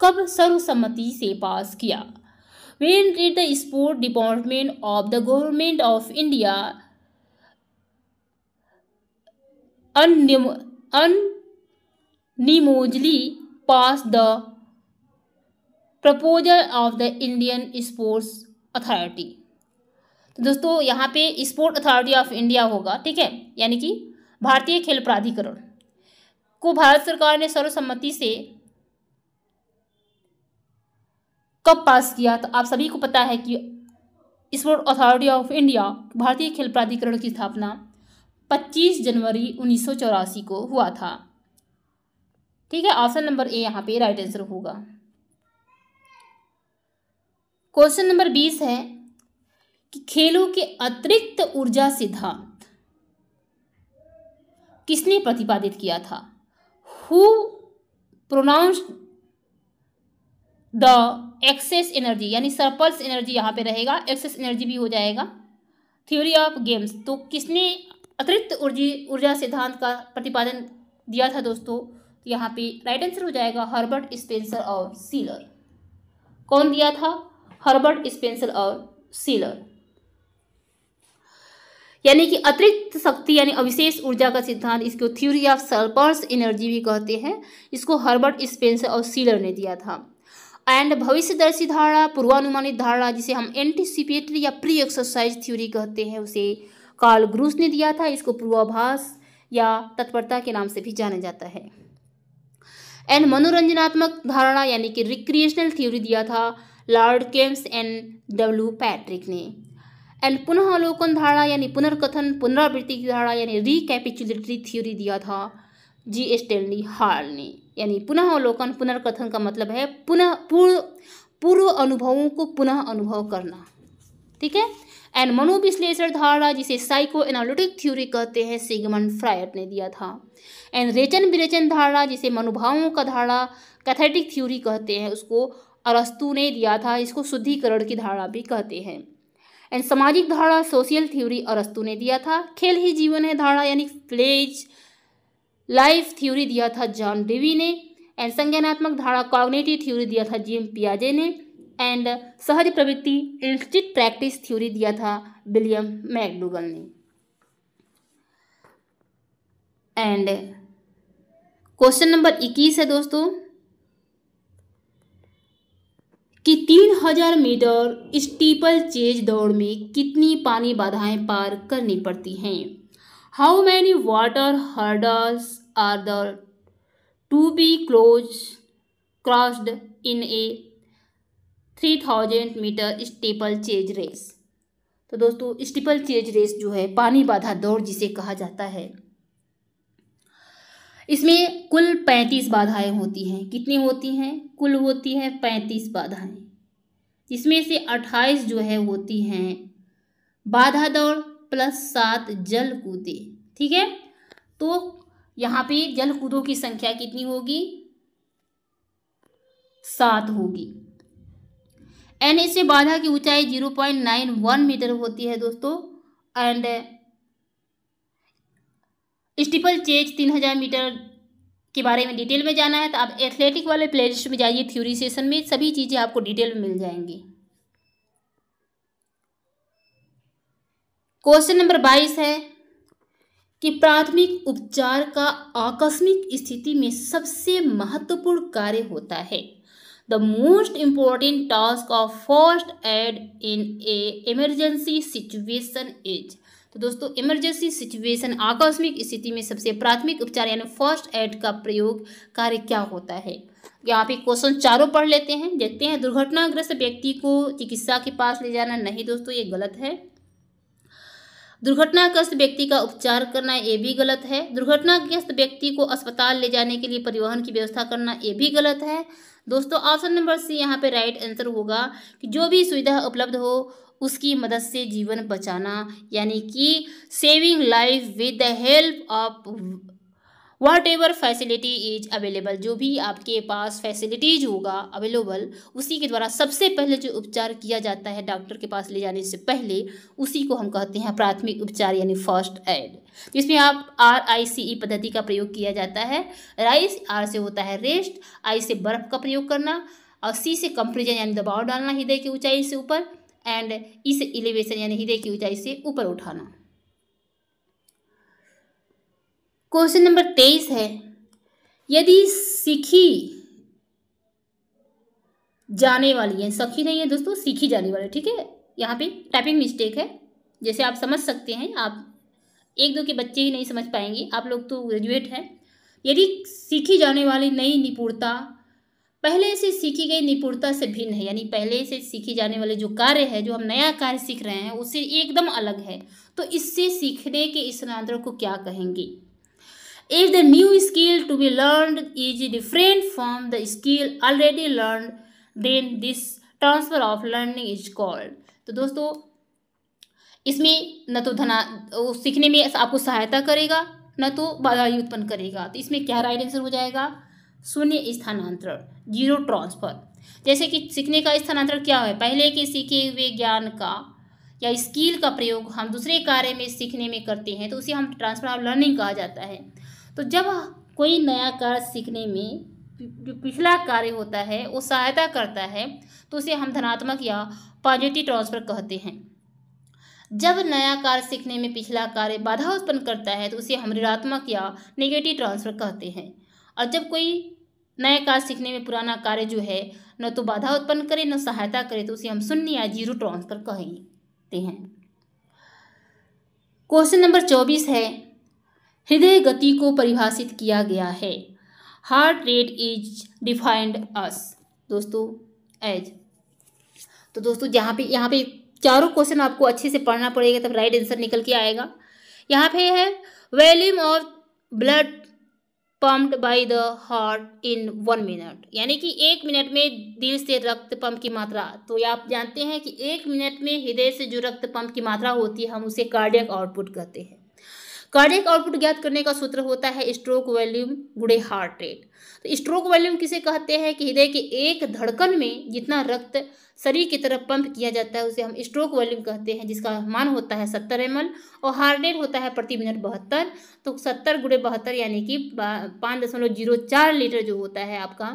Speaker 1: कब सर्वसम्मति से पास किया when did the sport department of the government of India unanimously pass the proposal of the Indian sports authority तो दोस्तों यहाँ पे स्पोर्ट अथॉरिटी ऑफ इंडिया होगा ठीक है यानी कि भारतीय खेल प्राधिकरण को भारत सरकार ने सर्वसम्मति से कब पास किया तो आप सभी को पता है कि स्पोर्ट अथॉरिटी ऑफ इंडिया भारतीय खेल प्राधिकरण की स्थापना 25 जनवरी उन्नीस को हुआ था ठीक है ऑप्शन नंबर ए यहाँ पे राइट आंसर होगा क्वेश्चन नंबर बीस है कि खेलों के अतिरिक्त ऊर्जा सिद्धांत किसने प्रतिपादित किया था who pronounce the excess energy यानी सरपल्स एनर्जी यहाँ पे रहेगा एक्सेस एनर्जी भी हो जाएगा थ्योरी ऑफ गेम्स तो किसने अतिरिक्त ऊर्जी ऊर्जा सिद्धांत का प्रतिपादन दिया था दोस्तों यहाँ पे राइट आंसर हो जाएगा हर्बर्ट स्पेंसर और सीलर कौन दिया था हर्बर्ट स्पेंसर और सीलर यानी कि अतिरिक्त शक्ति यानी अविशेष ऊर्जा का सिद्धांत इसको थ्योरी ऑफ सर्पर्स एनर्जी भी कहते हैं इसको हर्बर्ट स्पेंसर और सीलर ने दिया था एंड भविष्यदर्शी धारणा पूर्वानुमानित धारणा जिसे हम एंटीसिपेटरी या प्री एक्सरसाइज थ्योरी कहते हैं उसे कार्ल ग्रूस ने दिया था इसको पूर्वाभास या तत्परता के नाम से भी जाना जाता है एंड मनोरंजनात्मक धारणा यानी कि रिक्रिएशनल थ्योरी दिया था Lord Kames and W Patrick ने एल पुनः धारा यानी पुनर्कथन पुनरावृत्ति की धारा यानी रिकैपिचुलेटरी थ्योरी दिया था जी स्टेनली हार्ल ने यानी पुनः अवलोकन पुनर्कथन का मतलब है पुनः पूर्व पूर्व अनुभवों को पुनः अनुभव करना ठीक है एंड मनोविश्लेषण धारा जिसे साइको एनालिटिक थ्योरी कहते हैं सिगमन फ्रायर ने दिया था एंड रेचन विरेचन धारा जिसे मनोभावों का धारा कैथेटिक थ्योरी कहते हैं उसको अरस्तु ने दिया था इसको शुद्धिकरण की धारा भी कहते हैं एंड सामाजिक धारणा सोशियल थ्योरी अरस्तु ने दिया था खेल ही जीवन है धारणा यानी प्लेज लाइफ थ्योरी दिया था जॉन डेवी ने एंड संज्ञानात्मक धारणा कॉग्नेटिव थ्योरी दिया था जिम पियाजे ने एंड सहज प्रवृत्ति इंस्टिट प्रैक्टिस थ्योरी दिया था विलियम मैकडूगल ने एंड क्वेश्चन नंबर इक्कीस है दोस्तों कि 3000 मीटर स्टीपल चेज दौड़ में कितनी पानी बाधाएं पार करनी पड़ती हैं how many water hurdles are the to be close crossed in a 3000 metre steeple chase race तो दोस्तों स्टीपल चेज रेस जो है पानी बाधा दौड़ जिसे कहा जाता है इसमें कुल पैंतीस बाधाएं होती हैं कितनी होती हैं कुल होती हैं पैंतीस बाधाएं इसमें से अट्ठाईस जो है होती हैं बाधा दौड़ प्लस सात जल कूदे ठीक है तो यहाँ पे जल कूदों की संख्या कितनी होगी सात होगी एन से बाधा की ऊंचाई zero point nine one metre होती है दोस्तों एंड स्टीपल चेज तीन हज़ार मीटर के बारे में डिटेल में जाना है तो आप एथलेटिक वाले लिस्ट में जाइए थ्योरी सेशन में सभी चीज़ें आपको डिटेल में मिल जाएंगी क्वेश्चन नंबर बाईस है कि प्राथमिक उपचार का आकस्मिक स्थिति में सबसे महत्वपूर्ण कार्य होता है the most important task of first aid in a emergency situation is तो दोस्तों इमरजेंसी सिचुएशन आकस्मिक स्थिति में सबसे प्राथमिक उपचार यानी फर्स्ट एड का प्रयोग कार्य क्या होता है यहाँ पे क्वेश्चन चारों पढ़ लेते हैं देखते हैं दुर्घटनाग्रस्त व्यक्ति को चिकित्सा के पास ले जाना नहीं दोस्तों ये गलत है दुर्घटनाग्रस्त व्यक्ति का उपचार करना ये भी गलत है दुर्घटनाग्रस्त व्यक्ति को अस्पताल ले जाने के लिए परिवहन की व्यवस्था करना ये भी गलत है दोस्तों ऑप्शन नंबर सी यहाँ पे राइट आंसर होगा कि जो भी सुविधा उपलब्ध हो उसकी मदद से जीवन बचाना यानी कि saving life with the help of whatever facility is available जो भी आपके पास फैसिलिटीज होगा अवेलेबल उसी के द्वारा सबसे पहले जो उपचार किया जाता है डॉक्टर के पास ले जाने से पहले उसी को हम कहते हैं प्राथमिक उपचार यानी फर्स्ट एड जिसमें आप आर आई सी ई पद्धति का प्रयोग किया जाता है राइस आर से होता है रेस्ट आई से बर्फ का प्रयोग करना और सी से कंप्रेजन यानी दबाव डालना हृदय की ऊंचाई से ऊपर एंड इस एलिवेशन यानी हृदय की ऊंचाई से ऊपर उठाना क्वेश्चन नंबर तेईस है यदि सीखी जाने वाली है सखी नहीं है दोस्तों सीखी जाने वाली ठीक है यहाँ पे टाइपिंग मिस्टेक है जैसे आप समझ सकते हैं आप एक दो के बच्चे ही नहीं समझ पाएंगे आप लोग तो ग्रेजुएट हैं यदि सीखी जाने वाली नई निपुणता पहले से सीखी गई निपुणता से भिन्न है यानी पहले से सीखी जाने वाले जो कार्य है जो हम नया कार्य सीख रहे हैं उससे एकदम अलग है तो इससे सीखने के इस स्थानांतरण को क्या कहेंगे if the new skill to be learn is different from the skill already learn then this transfer of learning is called तो दोस्तों इसमें न तो धना सीखने में आपको सहायता करेगा न तो बाधा उत्पन्न करेगा तो इसमें क्या राइट आंसर हो जाएगा शून्य स्थानांतरण जीरो ट्रांसफर जैसे कि सीखने का स्थानांतरण क्या है पहले के सीखे हुए ज्ञान का या स्किल का प्रयोग हम दूसरे कार्य में सीखने में करते हैं तो उसे हम ट्रांसफर ऑफ लर्निंग कहा जाता है तो जब कोई नया कार्य सीखने में जो पिछला कार्य होता है वो सहायता करता है तो उसे हम धनात्मक या पॉजिटिव ट्रांसफर कहते हैं जब नया कार्य सीखने में पिछला कार्य बाधा उत्पन्न करता है तो उसे हम ऋणात्मक या नेगेटिव ट्रांसफर कहते हैं और जब कोई नया कार्य सीखने में पुराना कार्य जो है न तो बाधा उत्पन्न करे न सहायता करे तो उसे हम शून्य या जीरो ट्रांसफर कहते हैं क्वेश्चन नंबर चौबीस है हृदय गति को परिभाषित किया गया है heart rate is defined as दोस्तों एज तो दोस्तों जहाँ पे यहाँ पे चारों क्वेश्चन आपको अच्छे से पढ़ना पड़ेगा तब राइट आंसर निकल के आएगा यहाँ पे है volume of blood pumped by the heart in one minute यानी कि एक मिनट में दिल से रक्त पंप की मात्रा तो आप जानते हैं कि एक मिनट में हृदय से जो रक्त पंप की मात्रा होती है हम उसे कार्डियक आउटपुट कहते हैं कार्डियक आउटपुट ज्ञात करने का सूत्र होता है स्ट्रोक वॉल्यूम गुड़े हार्ट रेट तो स्ट्रोक वॉल्यूम किसे कहते हैं कि हृदय के एक धड़कन में जितना रक्त शरीर की तरफ पंप किया जाता है उसे हम स्ट्रोक वॉल्यूम कहते हैं जिसका मान होता है सत्तर एम और हार्ट रेट होता है प्रति मिनट बहत्तर तो सत्तर गुड़े बहत्तर यानी कि पाँच दशमलव जीरो चार लीटर जो होता है आपका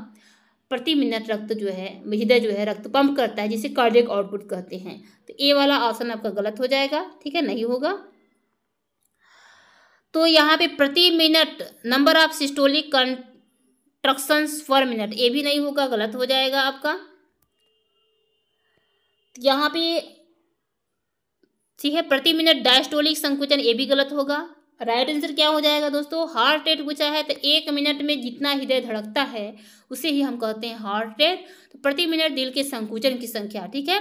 Speaker 1: प्रति मिनट रक्त जो है हृदय जो है रक्त पंप करता है जिसे कार्डिक आउटपुट कहते हैं तो ए वाला ऑप्शन आपका गलत हो जाएगा ठीक है नहीं होगा तो यहाँ पे प्रति minute number of systolic tractions per minute ये भी नहीं होगा गलत हो जाएगा आपका यहाँ पे ठीक है प्रति मिनट डायस्टोलिक संकुचन ये भी गलत होगा राइट आंसर क्या हो जाएगा दोस्तों हार्ट रेट पूछा है तो एक मिनट में जितना हृदय धड़कता है उसे ही हम कहते हैं हार्ट रेट तो प्रति मिनट दिल के संकुचन की संख्या ठीक है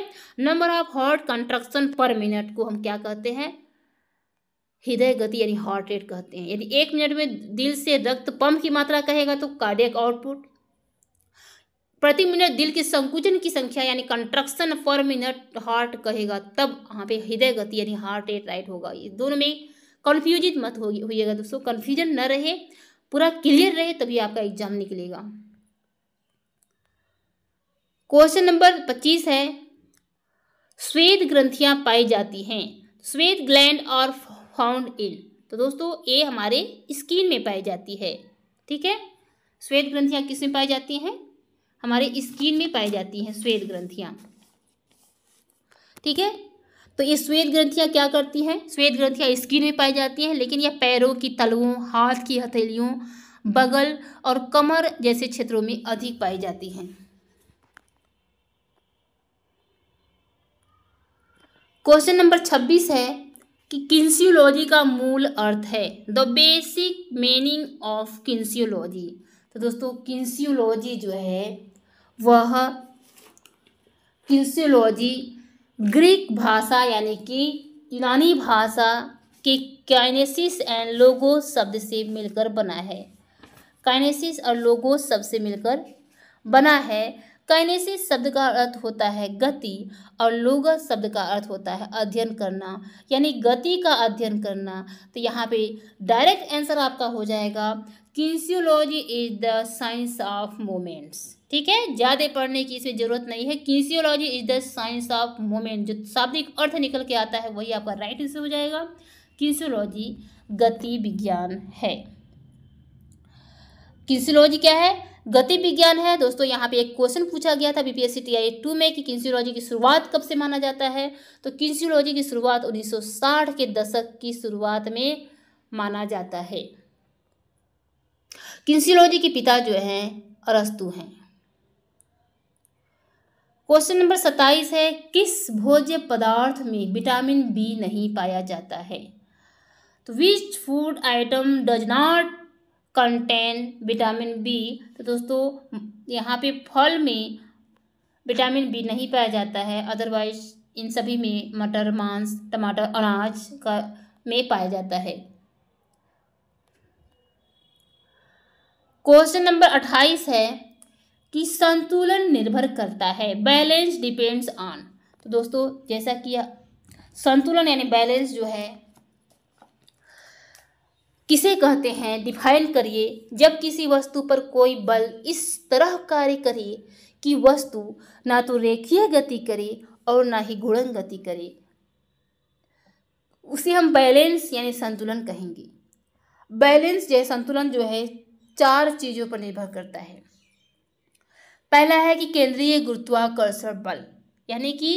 Speaker 1: number of heart contraction per minute को हम क्या कहते हैं हृदय गति यानी हार्ट रेट कहते हैं यदि एक मिनट में दिल से रक्त पंप की मात्रा कहेगा तो कार्डियक आउटपुट प्रति मिनट दिल के संकुचन की संख्या यानी कंट्रक्शन पर मिनट हार्ट कहेगा तब वहाँ पे हृदय गति यानी हार्ट रेट राइट होगा ये दोनों में कन्फ्यूजित मत होगी होइएगा दोस्तों कन्फ्यूजन न रहे पूरा क्लियर रहे तभी आपका एग्जाम निकलेगा क्वेश्चन नंबर पच्चीस है श्वेत ग्रंथियां पाई जाती हैं श्वेत ग्लैंड और फाउंड इन तो दोस्तों ये हमारे स्किन में पाई जाती है ठीक है श्वेत ग्रंथियाँ किस में पाई जाती हैं हमारे स्किन में पाई जाती हैं श्वेत ग्रंथियाँ ठीक है तो ये श्वेत ग्रंथियाँ क्या करती हैं श्वेत ग्रंथियाँ स्किन में पाई जाती हैं लेकिन यह पैरों की तलवों हाथ की हथेलियों बगल और कमर जैसे क्षेत्रों में अधिक पाई जाती हैं क्वेश्चन नंबर छब्बीस है कि किन्सियोलॉजी का मूल अर्थ है the basic meaning of kinesiology तो दोस्तों किन्सियोलॉजी जो है वह किन्सियोलॉजी ग्रीक भाषा यानी कि यूनानी भाषा के काइनेसिस एंड लोगो शब्द से मिलकर बना है काइनेसिस और लोगो शब्द से मिलकर बना है काइनेसिस शब्द का अर्थ होता है गति और लोगस शब्द का अर्थ होता है अध्ययन करना यानी गति का अध्ययन करना तो यहाँ पे डायरेक्ट आंसर आपका हो जाएगा kinesiology is the science of moments ठीक है ज़्यादा पढ़ने की इसमें ज़रूरत नहीं है kinesiology is the science of moment जो शाब्दिक अर्थ निकल के आता है वही आपका राइट आंसर हो जाएगा किन्सियोलॉजी गति विज्ञान है किन्सियोलॉजी क्या है गति विज्ञान है दोस्तों यहाँ पे एक क्वेश्चन पूछा गया था बीपीएससी टीआई टू में कि किन्सियोलॉजी की शुरुआत कब से माना जाता है तो किन्सियोलॉजी की शुरुआत 1960 के दशक की शुरुआत में माना जाता है किन्सियोलॉजी के पिता जो हैं अरस्तु हैं क्वेश्चन नंबर सत्ताईस है किस भोज्य पदार्थ में विटामिन बी नहीं पाया जाता है तो which food item does not contain vitamin B तो दोस्तों यहाँ पे फल में विटामिन बी नहीं पाया जाता है अदरवाइज इन सभी में मटर मांस टमाटर अनाज का में पाया जाता है क्वेश्चन नंबर अट्ठाईस है कि संतुलन निर्भर करता है बैलेंस डिपेंड्स ऑन तो दोस्तों जैसा कि संतुलन यानी बैलेंस जो है किसे कहते हैं डिफाइन करिए जब किसी वस्तु पर कोई बल इस तरह कार्य करे कि वस्तु ना तो रेखीय गति करे और ना ही गुणन गति करे उसे हम बैलेंस यानी संतुलन कहेंगे बैलेंस जो संतुलन जो है चार चीज़ों पर निर्भर करता है पहला है कि केंद्रीय गुरुत्वाकर्षण बल यानी कि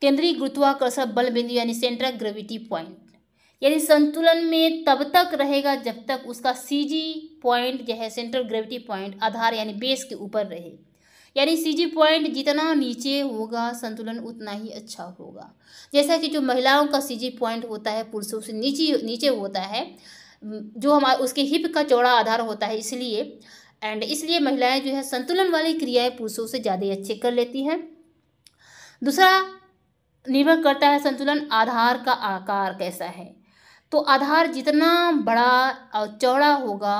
Speaker 1: केंद्रीय गुरुत्वाकर्षण बल बिंदु यानी सेंटर ग्रेविटी पॉइंट यदि संतुलन में तब तक रहेगा जब तक उसका सी जी पॉइंट जो है सेंट्रल ग्रेविटी पॉइंट आधार यानी बेस के ऊपर रहे यानी सी जी पॉइंट जितना नीचे होगा संतुलन उतना ही अच्छा होगा जैसा कि जो महिलाओं का सी जी पॉइंट होता है पुरुषों से नीचे नीचे होता है जो हमारे उसके हिप का चौड़ा आधार होता है इसलिए एंड इसलिए महिलाएं जो है संतुलन वाली क्रियाएं पुरुषों से ज़्यादा अच्छे कर लेती हैं दूसरा निर्भर करता है संतुलन आधार का आकार कैसा है तो आधार जितना बड़ा और चौड़ा होगा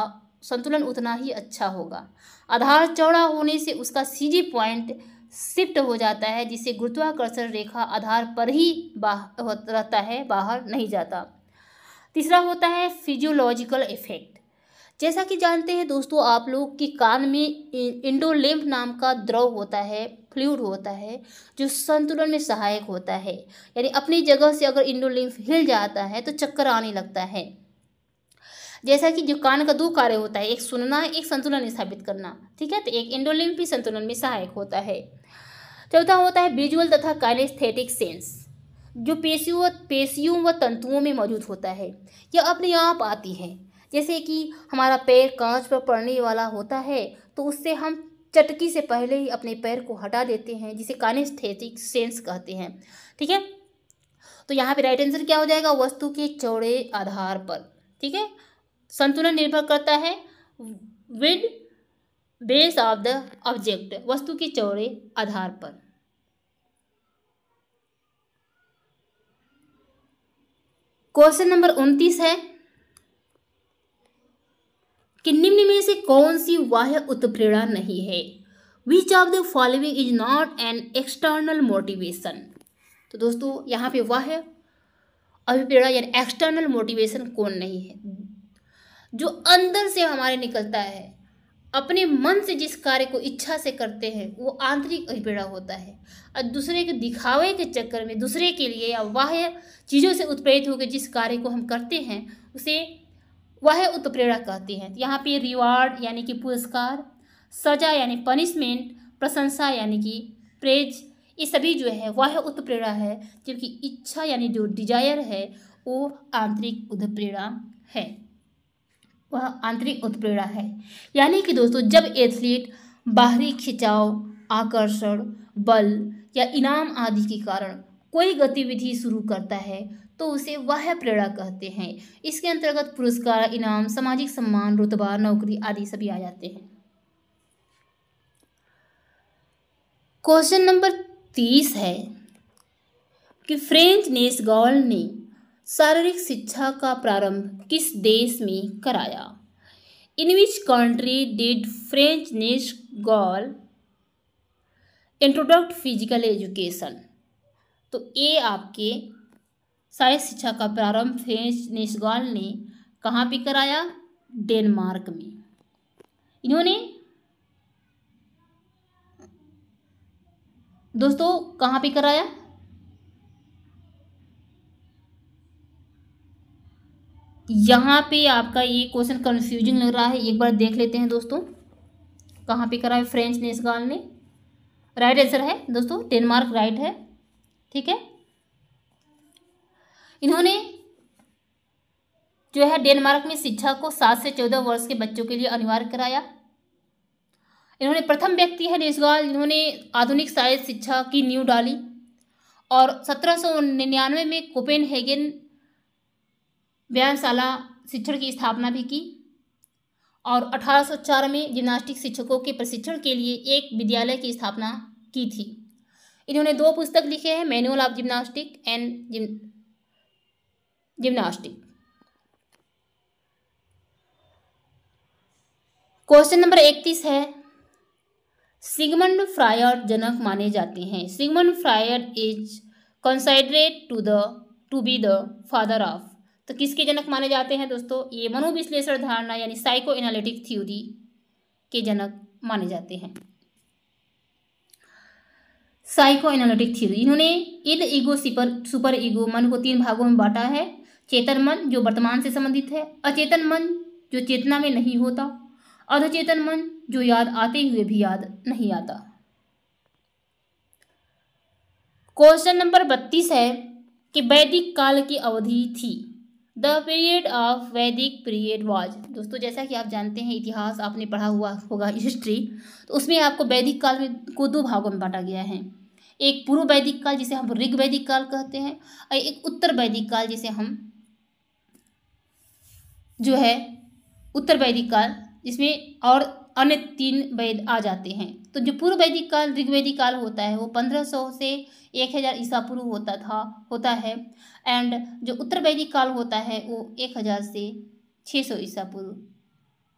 Speaker 1: संतुलन उतना ही अच्छा होगा आधार चौड़ा होने से उसका सीजी पॉइंट शिफ्ट हो जाता है जिससे गुरुत्वाकर्षण रेखा आधार पर ही बाह रहता है बाहर नहीं जाता तीसरा होता है फिजियोलॉजिकल इफेक्ट जैसा कि जानते हैं दोस्तों आप लोग कि कान में इंडोलेम्प नाम का द्रव होता है फ्लूड होता है जो संतुलन में सहायक होता है यानी अपनी जगह से अगर इंडोलेम्प हिल जाता है तो चक्कर आने लगता है जैसा कि जो कान का दो कार्य होता है एक सुनना एक संतुलन स्थापित करना ठीक है तो एक इंडोलिम्प भी संतुलन में सहायक होता है चौथा होता है विजुअल तथा काइनेस्थेटिक सेंस जो पेशियों पेशियों व तंतुओं में मौजूद होता है यह अपने आप आती है जैसे कि हमारा पैर कांच पर पड़ने वाला होता है तो उससे हम चटकी से पहले ही अपने पैर को हटा देते हैं जिसे कानिस्थेटिक सेंस कहते हैं ठीक है तो यहाँ पे राइट आंसर क्या हो जाएगा वस्तु के चौड़े आधार पर ठीक है संतुलन निर्भर करता है with base of the object वस्तु के चौड़े आधार पर क्वेश्चन नंबर उनतीस है कि निम्न में से कौन सी बाह्य उत्प्रेरणा नहीं है which of the following is not an external motivation तो दोस्तों यहाँ पे वाह्य अभिप्रेरणा यानी एक्सटर्नल मोटिवेशन कौन नहीं है जो अंदर से हमारे निकलता है अपने मन से जिस कार्य को इच्छा से करते हैं वो आंतरिक अभिप्रेरणा होता है और दूसरे के दिखावे के चक्कर में दूसरे के लिए या वाह्य चीज़ों से उत्प्रेरित होकर जिस कार्य को हम करते हैं उसे वह उत्प्रेरक कहते हैं यहाँ पे रिवार्ड यानी कि पुरस्कार सजा यानी पनिशमेंट प्रशंसा यानी कि प्रेज ये सभी जो है वह उत्प्रेरणा है जबकि इच्छा यानी जो डिजायर है वो आंतरिक उत्प्रेरणा है वह आंतरिक उत्प्रेरणा है यानी कि दोस्तों जब एथलीट बाहरी खिंचाव आकर्षण बल या इनाम आदि के कारण कोई गतिविधि शुरू करता है तो उसे वह प्रेरणा कहते हैं इसके अंतर्गत पुरस्कार इनाम सामाजिक सम्मान रुतबा नौकरी आदि सभी आ जाते हैं क्वेश्चन नंबर तीस है कि फ्रेंच नेसगॉल ने शारीरिक शिक्षा का प्रारंभ किस देश में कराया in which country did Franz Nachtegall introduced physical education तो ये आपके साइंस शिक्षा का प्रारंभ फ्रेंच नेशगॉल ने कहाँ पे कराया डेनमार्क में इन्होंने दोस्तों कहाँ पे कराया यहाँ पे आपका ये क्वेश्चन कंफ्यूजिंग लग रहा है एक बार देख लेते हैं दोस्तों कहाँ पे कराया फ्रेंच नेशगॉल ने राइट आंसर है दोस्तों डेनमार्क राइट है ठीक है इन्होंने जो है डेनमार्क में शिक्षा को सात से चौदह वर्ष के बच्चों के लिए अनिवार्य कराया इन्होंने प्रथम व्यक्ति है रेजगार इन्होंने आधुनिक शायद शिक्षा की नींव डाली और सत्रह में कोपेन हेगन व्यायामशाला शिक्षण की स्थापना भी की और 1804 में जिम्नास्टिक शिक्षकों के प्रशिक्षण के लिए एक विद्यालय की स्थापना की थी इन्होंने दो पुस्तक लिखे हैं manual of gymnastic and gym gymnastic question number इकतीस है सिगमंड फ्रायर जनक माने जाते हैं Sigmund Freud is considered to the to be the father of तो किसके जनक माने जाते हैं दोस्तों ये मनोविश्लेषण धारणा यानी साइको एनालिटिक थ्योरी के जनक माने जाते हैं साइको एनालिटिक थ्योरी इन्होंने id ego super super ego मन को तीन भागों में बांटा है चेतन मन जो वर्तमान से संबंधित है अचेतन मन जो चेतना में नहीं होता अधचेतन मन जो याद आते हुए भी याद नहीं आता क्वेश्चन नंबर बत्तीस है कि वैदिक काल की अवधि थी the period of Vedic period was दोस्तों जैसा कि आप जानते हैं इतिहास आपने पढ़ा हुआ होगा हिस्ट्री तो उसमें आपको वैदिक काल में को दो भागों में बांटा गया है एक पूर्व वैदिक काल जिसे हम ऋग वैदिक काल कहते हैं और एक उत्तर वैदिक काल जिसे हम जो है उत्तर वैदिक काल इसमें और अन्य तीन वेद आ जाते हैं तो जो पूर्व वैदिक काल ऋग्वेदिक काल होता है वो 1500 से 1000 ईसा पूर्व होता था होता है एंड जो उत्तर वैदिक काल होता है वो 1000 से 600 ईसा पूर्व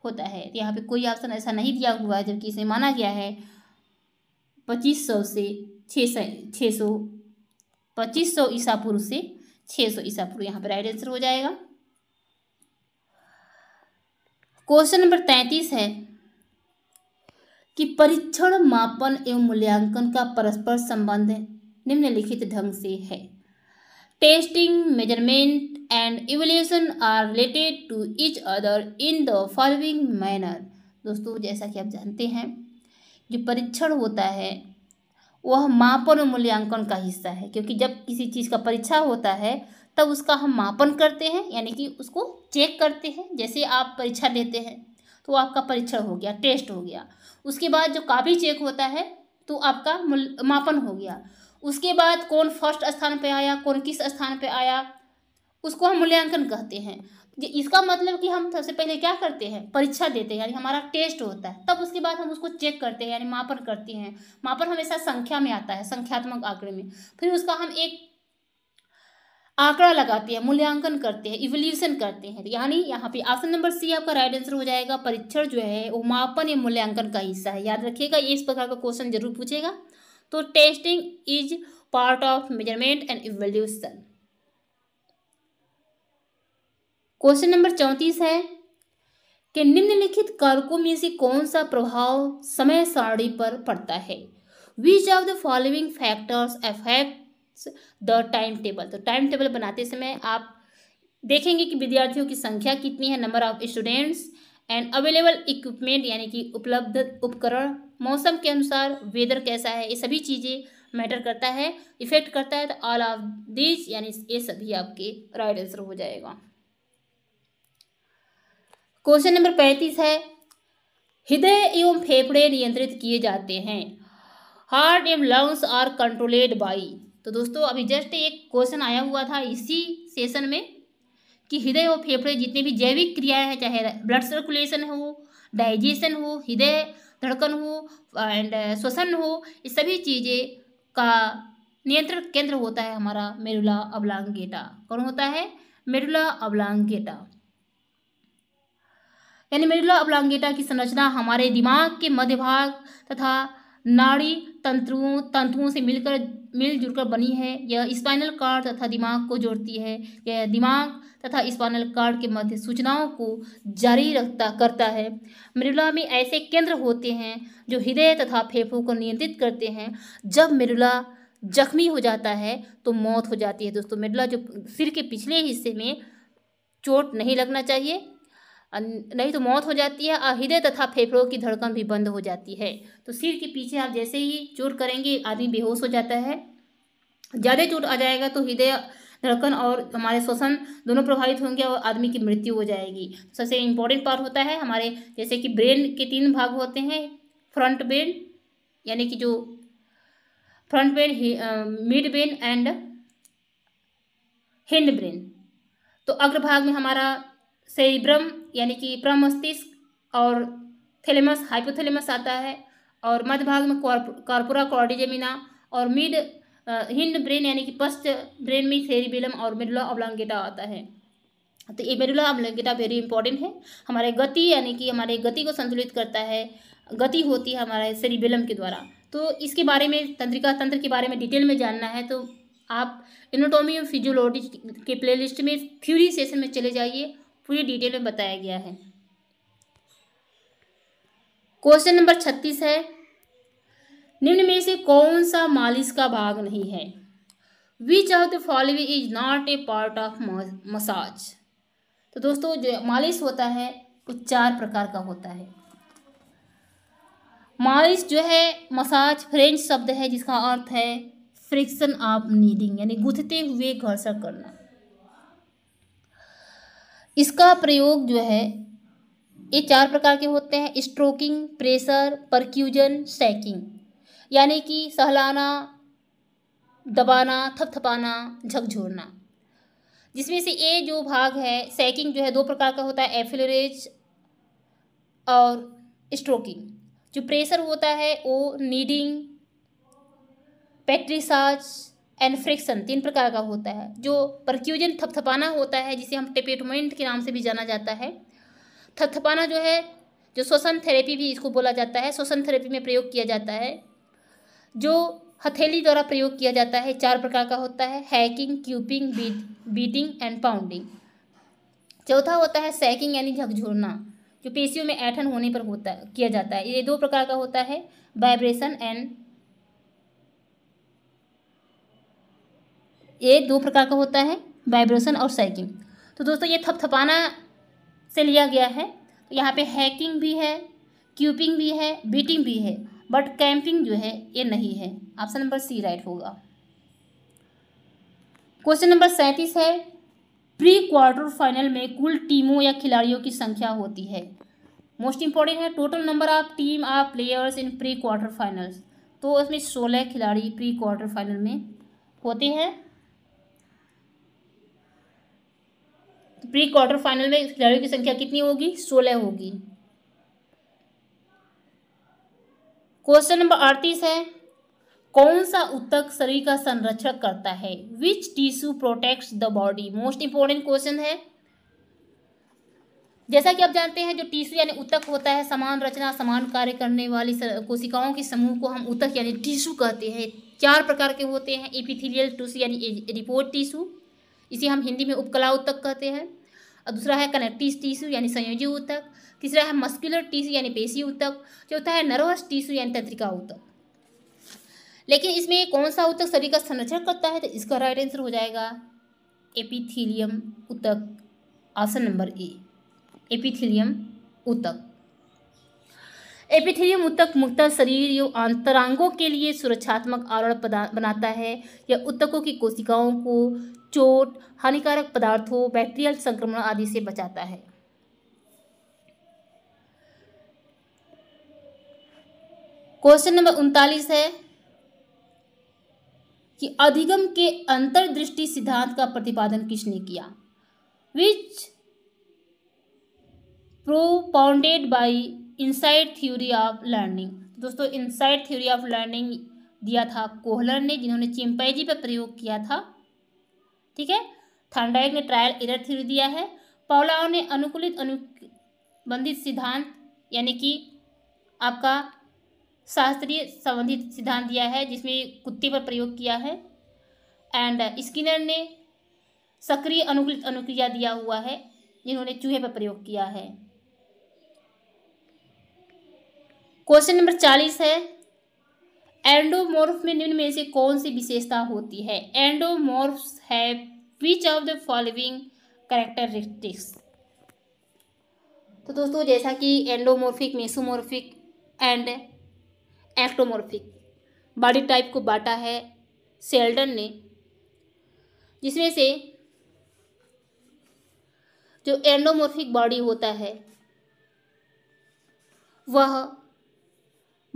Speaker 1: होता है यहाँ पे कोई ऑप्शन ऐसा नहीं दिया हुआ है जबकि इसे माना गया है 2500 से 600 600 2500 ईसा पूर्व से 600 ईसा पूर्व यहाँ पर राइट आंसर हो जाएगा क्वेश्चन नंबर तैंतीस है कि परीक्षण मापन एवं मूल्यांकन का परस्पर संबंध निम्नलिखित ढंग से है testing measurement and evaluation are related to each other in the following manner दोस्तों जैसा कि आप जानते हैं जो परीक्षण होता है वह मापन और मूल्यांकन का हिस्सा है क्योंकि जब किसी चीज़ का परीक्षा होता है तब उसका हम मापन करते हैं यानी कि उसको चेक करते हैं जैसे आप परीक्षा लेते हैं तो आपका परीक्षण हो गया टेस्ट हो गया उसके बाद जो कापी चेक होता है तो आपका मापन हो गया उसके बाद कौन फर्स्ट स्थान पर आया कौन किस स्थान पर आया उसको हम मूल्यांकन कहते हैं इसका मतलब कि हम सबसे पहले क्या करते हैं परीक्षा देते हैं यानी हमारा टेस्ट होता है तब उसके बाद हम उसको चेक करते हैं यानी मापन करते हैं मापन हमेशा संख्या में आता है संख्यात्मक आंकड़े में फिर उसका हम एक आंकड़ा लगाते हैं मूल्यांकन करते हैं इवोल्यूशन करते हैं तो यानी यहाँ पे ऑप्शन नंबर सी आपका राइट आंसर हो जाएगा परीक्षण जो है वो मापन या मूल्यांकन का हिस्सा है याद रखिएगा ये इस प्रकार का क्वेश्चन जरूर पूछेगा तो testing is part of measurement and evolution question number चौंतीस है कि निम्नलिखित कारकों में से कौन सा प्रभाव समय सारणी पर पड़ता है which of the following factors affect the time table तो टाइम टेबल बनाते समय आप देखेंगे कि विद्यार्थियों की संख्या कितनी है number of students and available equipment यानी कि उपलब्ध उपकरण मौसम के अनुसार वेदर कैसा है ये सभी चीज़ें मैटर करता है इफेक्ट करता है तो ऑल ऑफ दीज यानी ये सभी आपके राइट आंसर हो जाएगा क्वेश्चन नंबर पैंतीस है हृदय एवं फेफड़े नियंत्रित किए जाते हैं हार्ट एवं लंग्स आर कंट्रोलेड बाई तो दोस्तों अभी जस्ट एक क्वेश्चन आया हुआ था इसी सेशन में कि हृदय और फेफड़े जितने भी जैविक क्रियाएं हैं चाहे ब्लड सर्कुलेशन हो डाइजेशन हो हृदय धड़कन हो एंड uh, श्वसन हो ये सभी चीज़ें का नियंत्रण केंद्र होता है हमारा मेरुला अबलांगेटा कौन होता है मेरुला अबलांगेटा यानी मेरुला अबलांगेटा की संरचना हमारे दिमाग के मध्य भाग तथा नाड़ी तंत्रुओं तंतुओं से मिलकर मिलजुल कर बनी है यह स्पाइनल कार्ड तथा दिमाग को जोड़ती है यह दिमाग तथा स्पाइनल कार्ड के मध्य सूचनाओं को जारी रखता करता है मृला में ऐसे केंद्र होते हैं जो हृदय तथा फेफड़ों को नियंत्रित करते हैं जब मेरुला जख्मी हो जाता है तो मौत हो जाती है दोस्तों मेडुला जो सिर के पिछले हिस्से में चोट नहीं लगना चाहिए नहीं तो मौत हो जाती है और हृदय तथा फेफड़ों की धड़कन भी बंद हो जाती है तो सिर के पीछे आप जैसे ही चोट करेंगे आदमी बेहोश हो जाता है ज़्यादा चोट आ जाएगा तो हृदय धड़कन और हमारे श्वसन दोनों प्रभावित होंगे और आदमी की मृत्यु हो जाएगी सबसे इम्पोर्टेंट पार्ट होता है हमारे जैसे कि ब्रेन के तीन भाग होते हैं फ्रंट ब्रेन यानी कि जो front brain mid brain and hind brain तो अग्रभाग में हमारा सेरिब्रम यानी कि प्रमस्तिष्क और थैलेमस हाइपोथैलेमस आता है और मध्य भाग में कॉर्पोरा कॉर्डिजेमिना और मिड हिंड ब्रेन यानी कि पश्च ब्रेन में सेरिबेलम और मेडुला ऑब्लांगेटा आता है तो ये मेडुला ऑब्लांगेटा वेरी इंपॉर्टेंट है हमारे गति यानी कि हमारे गति को संतुलित करता है गति होती है हमारे सेरिबेलम के द्वारा तो इसके बारे में तंत्रिका तंत्र के बारे में डिटेल में जानना है तो आप एनाटॉमी और फिजियोलॉजी के प्लेलिस्ट में थ्योरी सेशन में चले जाइए पूरी डिटेल में बताया गया है क्वेश्चन नंबर छत्तीस है निम्न में से कौन सा मालिश का भाग नहीं है which of the following is not a part of massage तो दोस्तों जो मालिश होता है वो चार प्रकार का होता है मालिश जो है मसाज फ्रेंच शब्द है जिसका अर्थ है फ्रिक्शन ऑफ नीडिंग यानी गुथते हुए घर्षण करना इसका प्रयोग जो है ये चार प्रकार के होते हैं स्ट्रोकिंग प्रेशर परक्यूजन सैकिंग यानी कि सहलाना दबाना थपथपाना झकझोरना जिसमें से ये जो भाग है सैकिंग जो है दो प्रकार का होता है एफिलरेज और स्ट्रोकिंग जो प्रेशर होता है वो नीडिंग पैट्रिसाज एंड तीन प्रकार का होता है जो परक्यूजन थपथपाना होता है जिसे हम टेपेटमेंट के नाम से भी जाना जाता है थपथपाना जो है जो श्वसन थेरेपी भी इसको बोला जाता है श्वसन थेरेपी में प्रयोग किया जाता है जो हथेली द्वारा प्रयोग किया जाता है चार प्रकार का होता है hacking cupping beat beating and pounding चौथा होता है सैकिंग यानी झकझोरना जो पेशियों में ऐठन होने पर होता किया जाता है ये दो प्रकार का होता है वाइब्रेशन एंड ये दो प्रकार का होता है वाइब्रेशन और सैकिंग तो दोस्तों ये थपथपाना से लिया गया है तो यहाँ पे हैकिंग भी है क्यूपिंग भी है बीटिंग भी है बट कैंपिंग जो है ये नहीं है ऑप्शन नंबर सी राइट होगा क्वेश्चन नंबर सैंतीस है प्री क्वार्टर फाइनल में कुल टीमों या खिलाड़ियों की संख्या होती है मोस्ट इंपॉर्टेंट है total number of team of players in pre quarter finals तो इसमें सोलह खिलाड़ी प्री क्वार्टर फाइनल में होते हैं प्री क्वार्टर फाइनल में खिलाड़ियों की संख्या कितनी होगी सोलह होगी क्वेश्चन नंबर अड़तीस है कौन सा उत्तक शरीर का संरक्षण करता है which tissue protect the body most important question है जैसा कि आप जानते हैं जो टिश्यू यानी उत्तक होता है समान रचना समान कार्य करने वाली कोशिकाओं के समूह को हम उत्तक यानी टिश्यू कहते हैं चार प्रकार के होते हैं एपिथिलियल टिश्यू यानी रिपोर्ट टिश्यू इसे हम हिंदी में उपकला उत्तक कहते हैं और दूसरा है कनेक्टिव टिश्यू यानी संयोजी उत्तक तीसरा है मस्कुलर टिश्यू यानी पेशी उत्तक चौथा है नर्वस टिश्यू यानी तंत्रिका उत्तक लेकिन इसमें कौन सा उत्तक शरीर का संरक्षण करता है तो इसका राइट आंसर हो जाएगा एपिथीलियम उत्तक ऑप्शन नंबर ए एपिथीलियम उत्तक एपिथीलियम उत्तक मुक्ता शरीर एवं अंतरांगों के लिए सुरक्षात्मक आवरण बनाता है या उत्तकों की कोशिकाओं को चोट हानिकारक पदार्थों बैक्टीरियल संक्रमण आदि से बचाता है क्वेश्चन नंबर उनतालीस है कि अधिगम के अंतर्दृष्टि सिद्धांत का प्रतिपादन किसने किया which propounded by insight theory of learning दोस्तों इनसाइड थ्योरी ऑफ लर्निंग दिया था कोहलर ने जिन्होंने चिंपैजी पर प्रयोग किया था ठीक है थांडाइक ने ट्रायल एरर थ्योरी दिया है पौलाओं ने अनुकूलित अनुबंधित सिद्धांत यानी कि आपका शास्त्रीय संबंधित सिद्धांत दिया है जिसमें कुत्ते पर प्रयोग किया है एंड स्किनर ने सक्रिय अनुकूलित अनुक्रिया दिया हुआ है जिन्होंने चूहे पर प्रयोग किया है क्वेश्चन नंबर चालीस है एंडोमोर्फ में निम्न में से कौन सी विशेषता होती है एंडोमोर्फ है which of the following characteristics तो दोस्तों जैसा कि endomorphic mesomorphic and ectomorphic body type को बांटा है सेल्डन ने जिसमें से जो एंडोमोर्फिक बॉडी होता है वह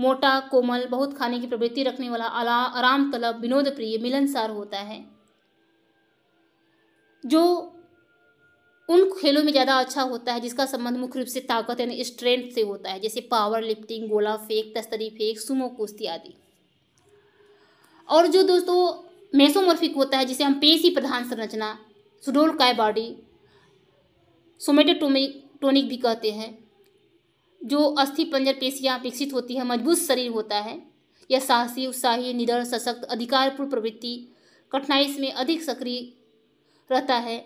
Speaker 1: मोटा कोमल बहुत खाने की प्रवृत्ति रखने वाला आला आराम तलब विनोद प्रिय मिलनसार होता है जो उन खेलों में ज़्यादा अच्छा होता है जिसका संबंध मुख्य रूप से ताकत यानी स्ट्रेंथ से होता है जैसे पावर लिफ्टिंग गोला फेंक तस्तरी फेंक सुमो कुश्ती आदि और जो दोस्तों मेसोमोर्फिक होता है जिसे हम पेशी प्रधान संरचना सुडोल काय बॉडी सोमेटोटोमिक टोनिक भी कहते हैं जो अस्थि पंजर पेशियाँ विकसित होती है मजबूत शरीर होता है यह साहसी उत्साही निडर सशक्त अधिकारपूर्ण प्रवृत्ति कठिनाई में अधिक सक्रिय रहता है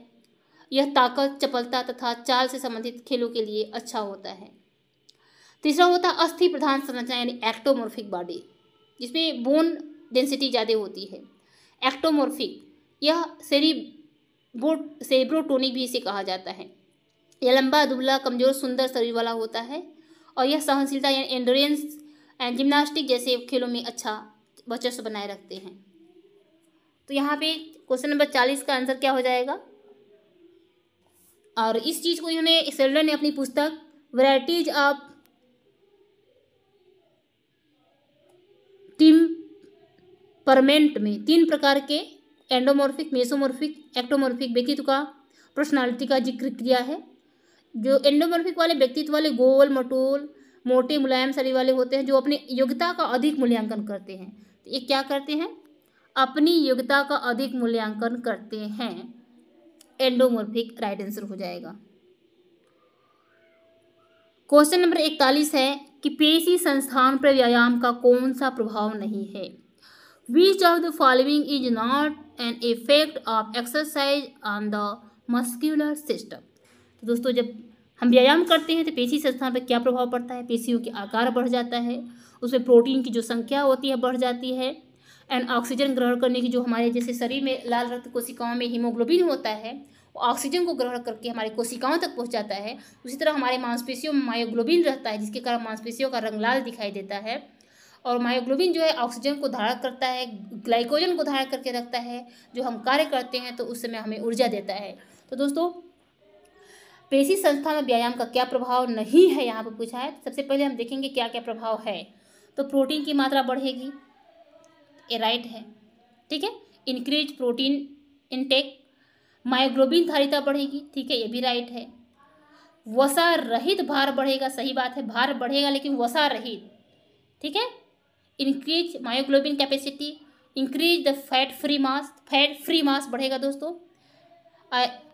Speaker 1: यह ताकत चपलता तथा चाल से संबंधित खेलों के लिए अच्छा होता है तीसरा होता है अस्थि प्रधान संरचना यानी एक्टोमोर्फिक बॉडी जिसमें बोन डेंसिटी ज़्यादा होती है एक्टोमोर्फिक यह सेब्रोटोनिक भी इसे कहा जाता है यह लंबा दुबला कमज़ोर सुंदर शरीर वाला होता है और यह सहनशीलता या एंडोरेंस एंड जिम्नास्टिक जैसे खेलों में अच्छा वर्चस्व बनाए रखते हैं तो यहाँ पे क्वेश्चन नंबर चालीस का आंसर क्या हो जाएगा और इस चीज़ को इन्होंने सेल्डर ने अपनी पुस्तक वराइटीज ऑफ टीम परमेंट में तीन प्रकार के एंडोमोर्फिक मेसोमोर्फिक एक्टोमोर्फिक व्यक्तित्व का पर्सनालिटी का जिक्र किया है जो एंडोमोर्फिक वाले व्यक्तित्व वाले गोल मटोल मोटे मुलायम शरीर वाले होते हैं जो अपनी योग्यता का अधिक मूल्यांकन करते हैं तो ये क्या करते हैं अपनी योग्यता का अधिक मूल्यांकन करते हैं एंडोमोर्फिक राइट आंसर हो जाएगा क्वेश्चन नंबर इकतालीस है कि पेशी संस्थान पर व्यायाम का कौन सा प्रभाव नहीं है which of the following is not an effect of exercise on the muscular system तो दोस्तों जब हम व्यायाम करते हैं तो पेशी संस्थान पर क्या प्रभाव पड़ता है पेशियों के आकार बढ़ जाता है उसमें प्रोटीन की जो संख्या होती है बढ़ जाती है एंड ऑक्सीजन ग्रहण करने की जो हमारे जैसे शरीर में लाल रक्त कोशिकाओं में हीमोग्लोबिन होता है वो ऑक्सीजन को ग्रहण करके हमारे कोशिकाओं तक पहुंच जाता है उसी तरह हमारे मांसपेशियों में मायोग्लोबिन रहता है जिसके कारण मांसपेशियों का रंग लाल दिखाई देता है और मायोग्लोबिन जो है ऑक्सीजन को धारण करता है ग्लाइकोजन को धारण करके रखता है जो हम कार्य करते हैं तो उस समय हमें ऊर्जा देता है तो दोस्तों पेशी संस्था में व्यायाम का क्या प्रभाव नहीं है यहाँ पर पूछा है तो सबसे पहले हम देखेंगे क्या क्या प्रभाव है तो प्रोटीन की मात्रा बढ़ेगी ये राइट है ठीक है इंक्रीज प्रोटीन इनटेक मायोग्लोबिन धारिता बढ़ेगी ठीक है ये भी राइट है वसा रहित भार बढ़ेगा सही बात है भार बढ़ेगा लेकिन वसा रहित ठीक है increase myoglobin capacity increase the fat free mass fat free mass बढ़ेगा दोस्तों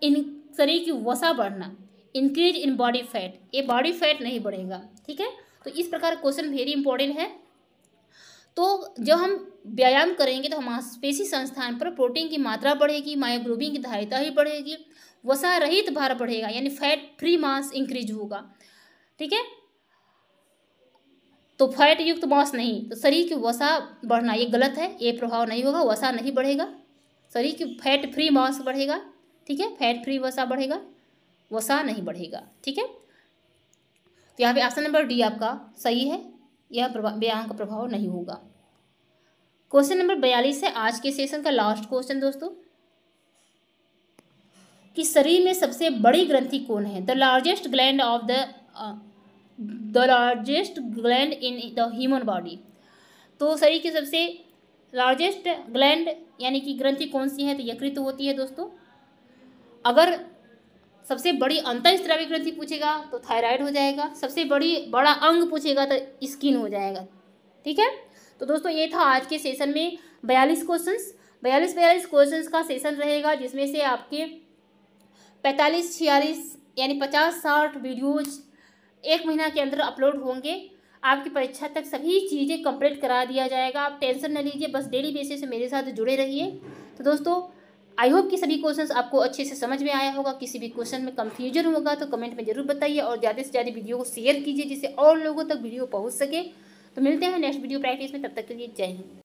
Speaker 1: इन शरीर की वसा बढ़ना इंक्रीज इन बॉडी फैट ये बॉडी फैट नहीं बढ़ेगा ठीक है तो इस प्रकार क्वेश्चन वेरी इंपॉर्टेंट है तो जब हम व्यायाम करेंगे तो मांसपेशी संस्थान पर प्रोटीन की मात्रा बढ़ेगी मायोग्लोबिन की धारिता ही बढ़ेगी वसा रहित भार बढ़ेगा यानी फैट फ्री मांस इंक्रीज होगा ठीक है तो फैट युक्त मांस नहीं तो शरीर की वसा बढ़ना ये गलत है ये प्रभाव नहीं होगा वसा नहीं बढ़ेगा शरीर की फैट फ्री मांस बढ़ेगा ठीक है फैट फ्री वसा बढ़ेगा वसा नहीं बढ़ेगा ठीक है तो यहाँ पे ऑप्शन नंबर डी आपका सही है यह व्यायाम का प्रभाव नहीं होगा क्वेश्चन नंबर बयालीस है आज के सेशन का लास्ट क्वेश्चन दोस्तों कि शरीर में सबसे बड़ी ग्रंथि कौन है the largest gland of the the largest gland in the human body तो शरीर की सबसे लार्जेस्ट ग्लैंड यानी कि ग्रंथि कौन सी है तो यकृत होती है दोस्तों अगर सबसे बड़ी अंतःस्रावी ग्रंथि पूछेगा तो थायराइड हो जाएगा सबसे बड़ी बड़ा अंग पूछेगा तो स्किन हो जाएगा ठीक है तो दोस्तों ये था आज के सेशन में बयालीस क्वेश्चंस बयालीस बयालीस क्वेश्चंस का सेशन रहेगा जिसमें से आपके पैंतालीस छियालीस यानी पचास साठ वीडियोज एक महीना के अंदर अपलोड होंगे आपकी परीक्षा तक सभी चीज़ें कंप्लीट करा दिया जाएगा आप टेंशन न लीजिए बस डेली बेसिस से मेरे साथ जुड़े रहिए तो दोस्तों आई होप कि सभी क्वेश्चन आपको अच्छे से समझ में आया होगा किसी भी क्वेश्चन में कंफ्यूजन होगा तो कमेंट में जरूर बताइए और ज़्यादा से ज़्यादा वीडियो को शेयर कीजिए जिससे और लोगों तक वीडियो पहुँच सके तो मिलते हैं नेक्स्ट वीडियो प्रैक्टिस में तब तक के लिए जय हिंद